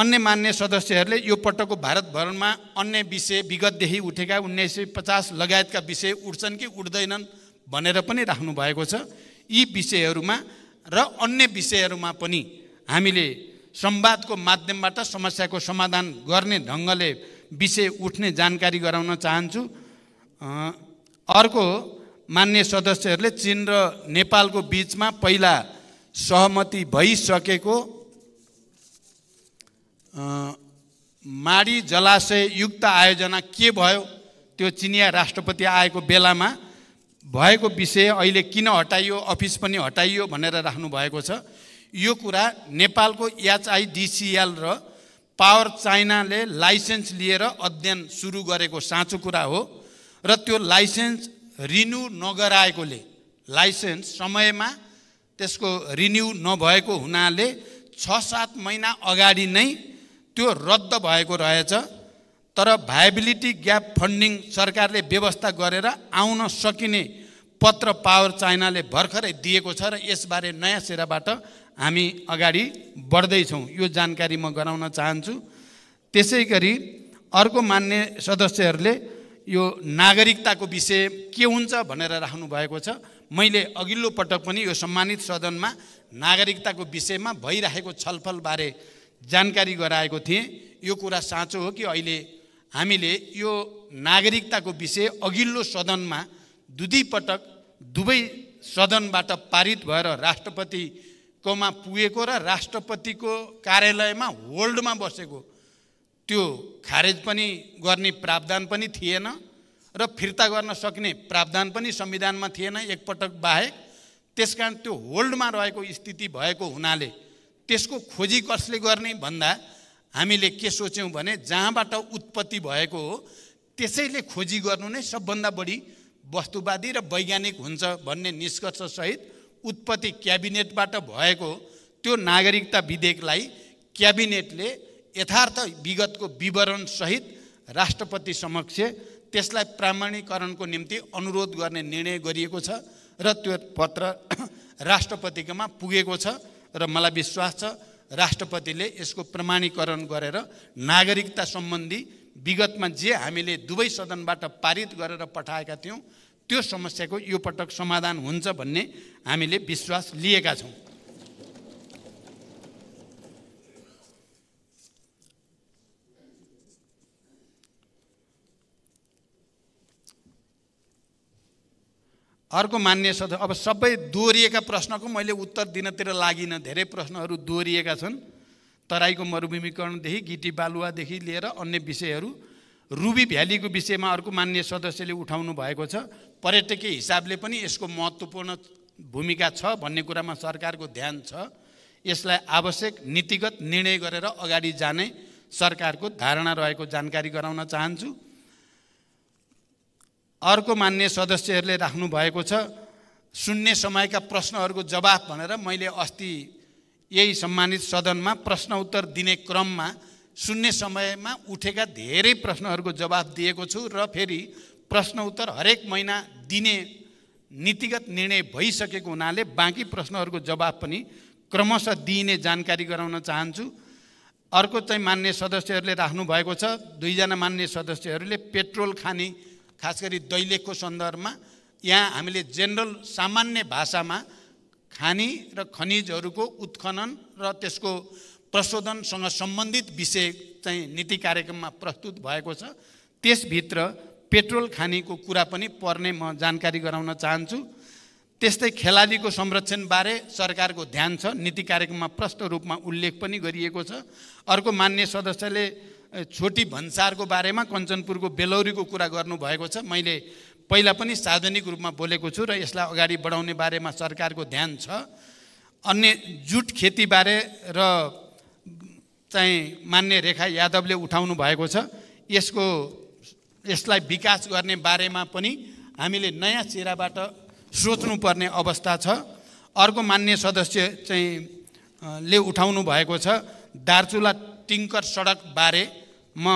अन्य मान्य सदस्यहरूले यो पटकको भारत भ्रमणमा अन्य विषय विगतदेखि उठेका उन्नाइस सय पचास लगायतका विषय उठ्छन् कि उठ्दैनन् भनेर पनि राख्नु भएको छ यी विषयहरूमा र अन्य विषयहरूमा पनि हामीले संवादको माध्यमबाट समस्याको समाधान गर्ने ढङ्गले विषय उठ्ने जानकारी गराउन चाहन्छु अर्को मान्य सदस्यहरूले चिन र नेपालको बिचमा पहिला सहमति भइसकेको माडी जलाशययुक्त आयोजना के भयो त्यो चिनिया राष्ट्रपति आएको बेलामा भएको विषय अहिले किन हटाइयो अफिस पनि हटाइयो भनेर राख्नु भएको छ यो कुरा नेपालको एचआइडिसिएल र पावर चाइनाले लाइसेन्स लिएर अध्ययन सुरु गरेको साँचो कुरा हो र त्यो लाइसेन्स रिन्यु नगराएकोले लाइसेन्स समयमा त्यसको रिन्यु नभएको हुनाले छ सात महिना अगाडि नै त्यो रद्द भएको रहेछ तर भाइबिलिटी ग्याप फन्डिङ सरकारले व्यवस्था गरेर आउन सकिने पत्र पावर चाइनाले भर्खरै दिएको छ र यसबारे नयाँ सेराबाट हामी अगाडि बढ्दैछौँ यो जानकारी म गराउन चाहन्छु त्यसै गरी अर्को मान्ने सदस्यहरूले यो नागरिकताको विषय के हुन्छ भनेर राख्नु भएको छ मैले अघिल्लो पटक पनि यो सम्मानित सदनमा नागरिकताको विषयमा भइरहेको छलफलबारे जानकारी गराएको थिएँ यो कुरा साँचो हो कि अहिले हामीले यो नागरिकताको विषय अघिल्लो सदनमा दुई पटक दुवै सदनबाट पारित भएर राष्ट्रपतिकोमा पुगेको र राष्ट्रपतिको कार्यालयमा होल्डमा बसेको त्यो खारेज पनि गर्ने प्रावधान पनि थिएन र फिर्ता गर्न सक्ने प्रावधान पनि संविधानमा थिएन एकपटक बाहेक त्यस कारण त्यो होल्डमा रहेको स्थिति भएको हुनाले त्यसको खोजी कसले गर्ने भन्दा हामीले के सोच्यौँ भने जहाँबाट उत्पत्ति भएको हो त्यसैले खोजी गर्नु नै सबभन्दा बढी वस्तुवादी र वैज्ञानिक हुन्छ भन्ने निष्कर्षसहित उत्पत्ति क्याबिनेटबाट भएको त्यो नागरिकता विधेयकलाई क्याबिनेटले यथार्थ विगतको विवरणसहित राष्ट्रपति समक्ष त्यसलाई प्रामाणिकरणको निम्ति अनुरोध गर्ने निर्णय गरिएको छ र त्यो पत्र (clears throat) राष्ट्रपतिकोमा पुगेको छ र मलाई विश्वास छ राष्ट्रपतिले यसको प्रमाणीकरण गरेर नागरिकता सम्बन्धी विगतमा जे हामीले दुवै सदनबाट पारित गरेर पठाएका थियौँ त्यो समस्याको यो पटक समाधान हुन्छ भन्ने हामीले विश्वास लिएका छौँ अर्को मान्य सदस्य अब सबै दोहोरिएका प्रश्नको मैले उत्तर दिनतिर लागिनँ धेरै प्रश्नहरू दोहोरिएका छन् तराईको मरुभूमिकरणदेखि गिटी बालुवादेखि लिएर अन्य विषयहरू रुबी भ्यालीको विषयमा अर्को मान्य सदस्यले उठाउनु भएको छ पर्यटकीय हिसाबले पनि यसको महत्त्वपूर्ण भूमिका छ भन्ने कुरामा सरकारको ध्यान छ यसलाई आवश्यक नीतिगत निर्णय गरेर अगाडि जाने सरकारको धारणा रहेको जानकारी गराउन चाहन्छु अर्को मान्ने सदस्यहरूले राख्नुभएको छ सुन्ने समयका प्रश्नहरूको जवाब भनेर मैले अस्ति यही सम्मानित सदनमा प्रश्न उत्तर दिने क्रममा सुन्ने समयमा उठेका धेरै प्रश्नहरूको जवाब दिएको छु र फेरि प्रश्न उत्तर हरेक महिना दिने नीतिगत निर्णय भइसकेको हुनाले बाँकी प्रश्नहरूको जवाब पनि क्रमशः दिइने जानकारी गराउन चाहन्छु अर्को चाहिँ मान्य सदस्यहरूले राख्नुभएको छ दुईजना मान्य सदस्यहरूले पेट्रोल खाने खास गरी दैलेखको सन्दर्भमा यहाँ हामीले जेनरल सामान्य भाषामा खानी र खनिजहरूको उत्खनन र त्यसको प्रशोधनसँग सम्बन्धित विषय चाहिँ नीति कार्यक्रममा प्रस्तुत भएको छ त्यसभित्र पेट्रोल खानीको कुरा पनि पर्ने म जानकारी गराउन चाहन्छु त्यस्तै खेलाडीको संरक्षणबारे सरकारको ध्यान छ नीति कार्यक्रममा प्रष्ट रूपमा उल्लेख पनि गरिएको छ अर्को मान्य सदस्यले छोटी भन्सारको बारेमा कञ्चनपुरको बेलौरीको कुरा गर्नुभएको छ मैले पहिला पनि सार्वजनिक रूपमा बोलेको छु र यसलाई अगाडि बढाउने बारेमा सरकारको ध्यान छ अन्य जुट खेतीबारे र चाहिँ मान्य रेखा यादवले उठाउनु भएको छ यसको यसलाई विकास गर्ने बारेमा पनि हामीले नयाँ सिराबाट सोच्नुपर्ने अवस्था छ अर्को मान्य सदस्य चाहिँ ले उठाउनु भएको छ दार्चुला टिङ्कर सडकबारे म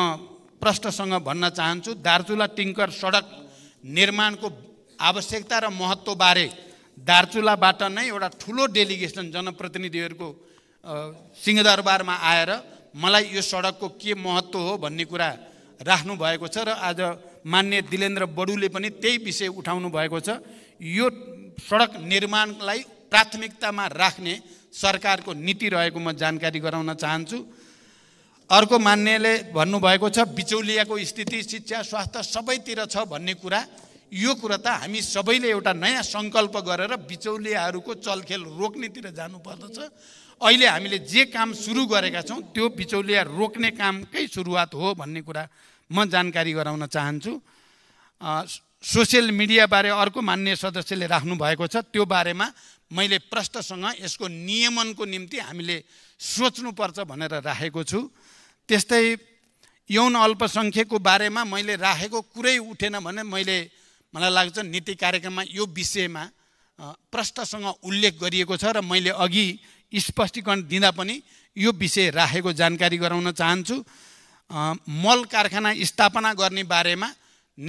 प्रश्नसँग भन्न चाहन्छु दार्चुला टिङ्कर सडक निर्माणको आवश्यकता र महत्त्वबारे दार्चुलाबाट नै एउटा ठुलो डेलिगेसन जनप्रतिनिधिहरूको सिंहदरबारमा आएर मलाई यो सडकको के महत्त्व हो भन्ने कुरा राख्नुभएको छ र आज मान्य दिलेन्द्र बडुले पनि त्यही विषय उठाउनु भएको छ यो सडक निर्माणलाई प्राथमिकतामा राख्ने सरकारको नीति रहेको म जानकारी गराउन चाहन्छु अर्को मान्नेले भन्नुभएको छ बिचौलियाको स्थिति शिक्षा स्वास्थ्य सबैतिर छ भन्ने कुरा यो कुरा त हामी सबैले एउटा नयाँ सङ्कल्प गरेर बिचौलियाहरूको चलखेल रोक्नेतिर जानुपर्दछ अहिले हामीले जे काम सुरु गरेका छौँ त्यो बिचौलिया रोक्ने कामकै सुरुवात हो भन्ने कुरा म जानकारी गराउन चाहन्छु सोसियल मिडियाबारे अर्को मान्य सदस्यले राख्नु भएको छ त्यो बारेमा मैले प्रष्टसँग यसको नियमनको निम्ति हामीले सोच्नुपर्छ भनेर राखेको छु त्यस्तै यौन अल्पसङ्ख्यकको बारेमा मैले राखेको कुरै उठेन भने मैले मलाई लाग्छ नीति कार्यक्रममा यो विषयमा प्रष्टसँग उल्लेख गरिएको छ र मैले अघि स्पष्टीकरण दिँदा पनि यो विषय राखेको जानकारी गराउन चाहन्छु मल कारखाना स्थापना गर्ने बारेमा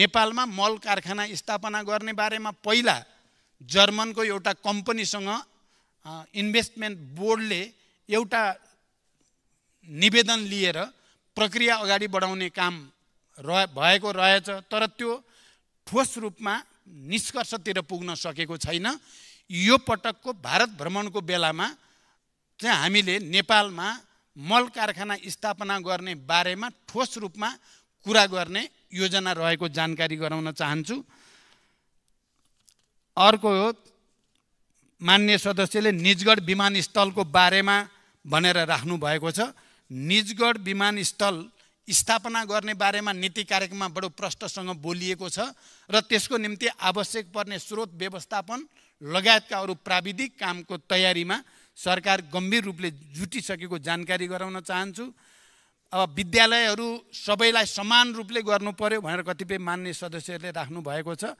नेपालमा मल कारखाना स्थापना गर्ने बारेमा पहिला जर्मनको एउटा कम्पनीसँग इन्भेस्टमेन्ट बोर्डले एउटा निवेदन लिएर प्रक्रिया अगाडि बढाउने काम रह भएको रहेछ तर त्यो ठोस रूपमा निष्कर्षतिर पुग्न सकेको छैन यो पटकको भारत भ्रमणको बेलामा चाहिँ हामीले नेपालमा मल कारखाना स्थापना गर्ने बारेमा ठोस रूपमा कुरा गर्ने योजना रहेको जानकारी गराउन चाहन्छु अर्को हो मान्य सदस्यले निजगढ विमानस्थलको बारेमा भनेर राख्नु भएको छ निजगढ विमानस्थल स्थापना गर्ने बारेमा नीति कार्यक्रममा बडो प्रष्टसँग बोलिएको छ र त्यसको निम्ति आवश्यक पर्ने स्रोत व्यवस्थापन लगायतका अरू प्राविधिक कामको तयारीमा सरकार गम्भीर रूपले जुटिसकेको जानकारी गराउन चाहन्छु अब विद्यालयहरू सबैलाई समान रूपले गर्नु पर्यो भनेर कतिपय मान्ने सदस्यहरूले राख्नु भएको छ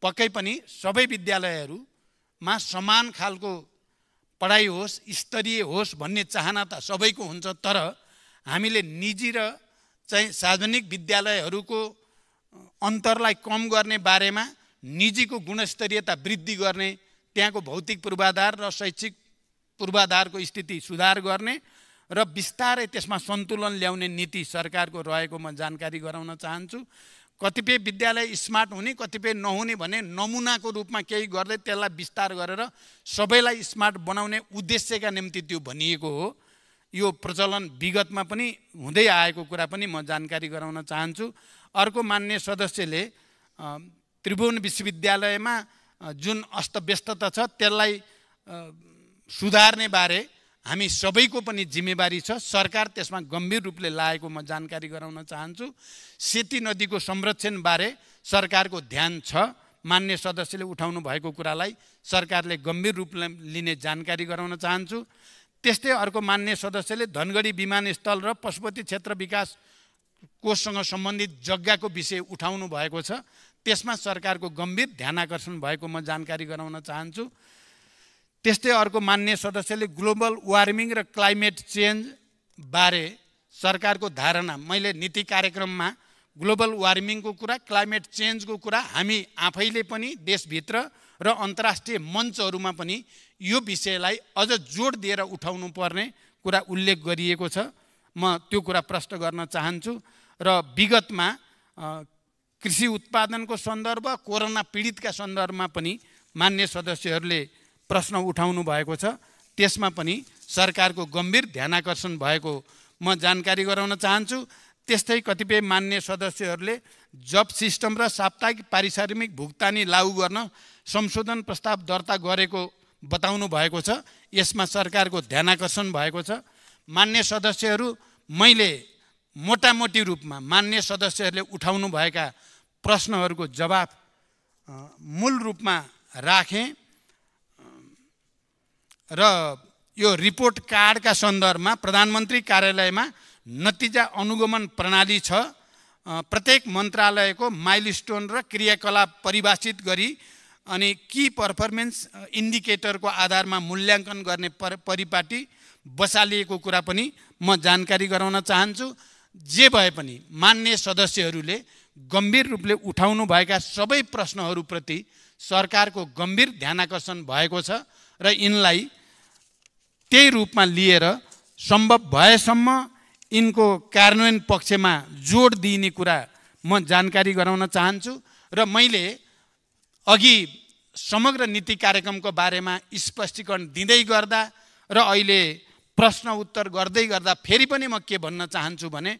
पक्कै पनि सबै विद्यालयहरूमा समान खालको पढाइ होस् स्तरीय होस् भन्ने चाहना त सबैको हुन्छ तर हामीले निजी र चाहिँ सार्वजनिक विद्यालयहरूको अन्तरलाई कम गर्ने बारेमा निजीको गुणस्तरीयता वृद्धि गर्ने त्यहाँको भौतिक पूर्वाधार र शैक्षिक पूर्वाधारको स्थिति सुधार गर्ने र बिस्तारै त्यसमा सन्तुलन ल्याउने नीति सरकारको रहेको म जानकारी गराउन चाहन्छु कतिपय विद्यालय स्मार्ट हुने कतिपय नहुने भने नमुनाको रूपमा केही गर्दै त्यसलाई विस्तार गरेर सबैलाई स्मार्ट बनाउने उद्देश्यका निम्ति त्यो भनिएको हो यो प्रचलन विगतमा पनि हुँदै आएको कुरा पनि म जानकारी गराउन चाहन्छु अर्को मान्य सदस्यले त्रिभुवन विश्वविद्यालयमा जुन अस्तव्यस्तता छ त्यसलाई सुधार्ने बारे हामी सबैको पनि जिम्मेवारी छ सरकार त्यसमा गम्भीर रूपले लागेको म जानकारी गराउन चाहन्छु सेती नदीको संरक्षणबारे सरकारको ध्यान छ मान्य सदस्यले उठाउनु भएको कुरालाई सरकारले गम्भीर रूपले लिने जानकारी गराउन चाहन्छु त्यस्तै अर्को मान्य सदस्यले धनगढी विमानस्थल र पशुपति क्षेत्र विकास कोषसँग सम्बन्धित जग्गाको विषय उठाउनु भएको छ त्यसमा सरकारको गम्भीर ध्यान आकर्षण भएको म जानकारी गराउन चाहन्छु त्यस्तै अर्को मान्य सदस्यले ग्लोबल वार्मिङ र क्लाइमेट चेन्ज बारे सरकारको धारणा मैले नीति कार्यक्रममा ग्लोबल वार्मिङको कुरा क्लाइमेट चेन्जको कुरा हामी आफैले पनि देशभित्र र अन्तर्राष्ट्रिय मञ्चहरूमा पनि यो विषयलाई अझ जोड दिएर उठाउनु पर्ने कुरा उल्लेख गरिएको छ म त्यो कुरा प्रश्न गर्न चाहन्छु र विगतमा कृषि उत्पादनको सन्दर्भ कोरोना पीडितका सन्दर्भमा पनि मान्य सदस्यहरूले प्रश्न उठाउनु भएको छ त्यसमा पनि सरकारको गम्भीर ध्यानकर्षण भएको म जानकारी गराउन चाहन्छु त्यस्तै कतिपय मान्य सदस्यहरूले जब सिस्टम र साप्ताहिक पारिश्रमिक भुक्तानी लागू गर्न संशोधन प्रस्ताव दर्ता गरेको बताउनु भएको छ यसमा सरकारको ध्यानकर्षण भएको छ मान्य सदस्यहरू मैले मोटामोटी रूपमा मान्य सदस्यहरूले उठाउनुभएका प्रश्नहरूको जवाब मूल रूपमा राखेँ र यो रिपोर्ट कार्डका सन्दर्भमा प्रधानमन्त्री कार्यालयमा नतिजा अनुगमन प्रणाली छ प्रत्येक मन्त्रालयको माइलस्टोन र क्रियाकलाप परिभाषित गरी अनि कि पर्फर्मेन्स इन्डिकेटरको आधारमा मूल्याङ्कन गर्ने पर परिपाटी बसालिएको कुरा पनि म जानकारी गराउन चाहन्छु जे भए पनि मान्य सदस्यहरूले गम्भीर रूपले उठाउनुभएका सबै प्रश्नहरूप्रति सरकारको गम्भीर ध्यानाकर्षण भएको छ र यिनलाई त्यही रूपमा लिएर सम्भव भएसम्म यिनको कार्यान्वयन पक्षमा जोड दिइने कुरा म जानकारी गराउन चाहन्छु र मैले अघि समग्र नीति कार्यक्रमको बारेमा स्पष्टीकरण दिँदै गर्दा र अहिले प्रश्न उत्तर गर्दै गर्दा फेरि पनि म के भन्न चाहन्छु भने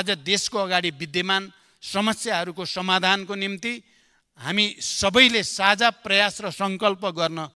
आज देशको अगाडि विद्यमान समस्याहरूको समाधानको निम्ति हामी सबैले साझा प्रयास र सङ्कल्प गर्न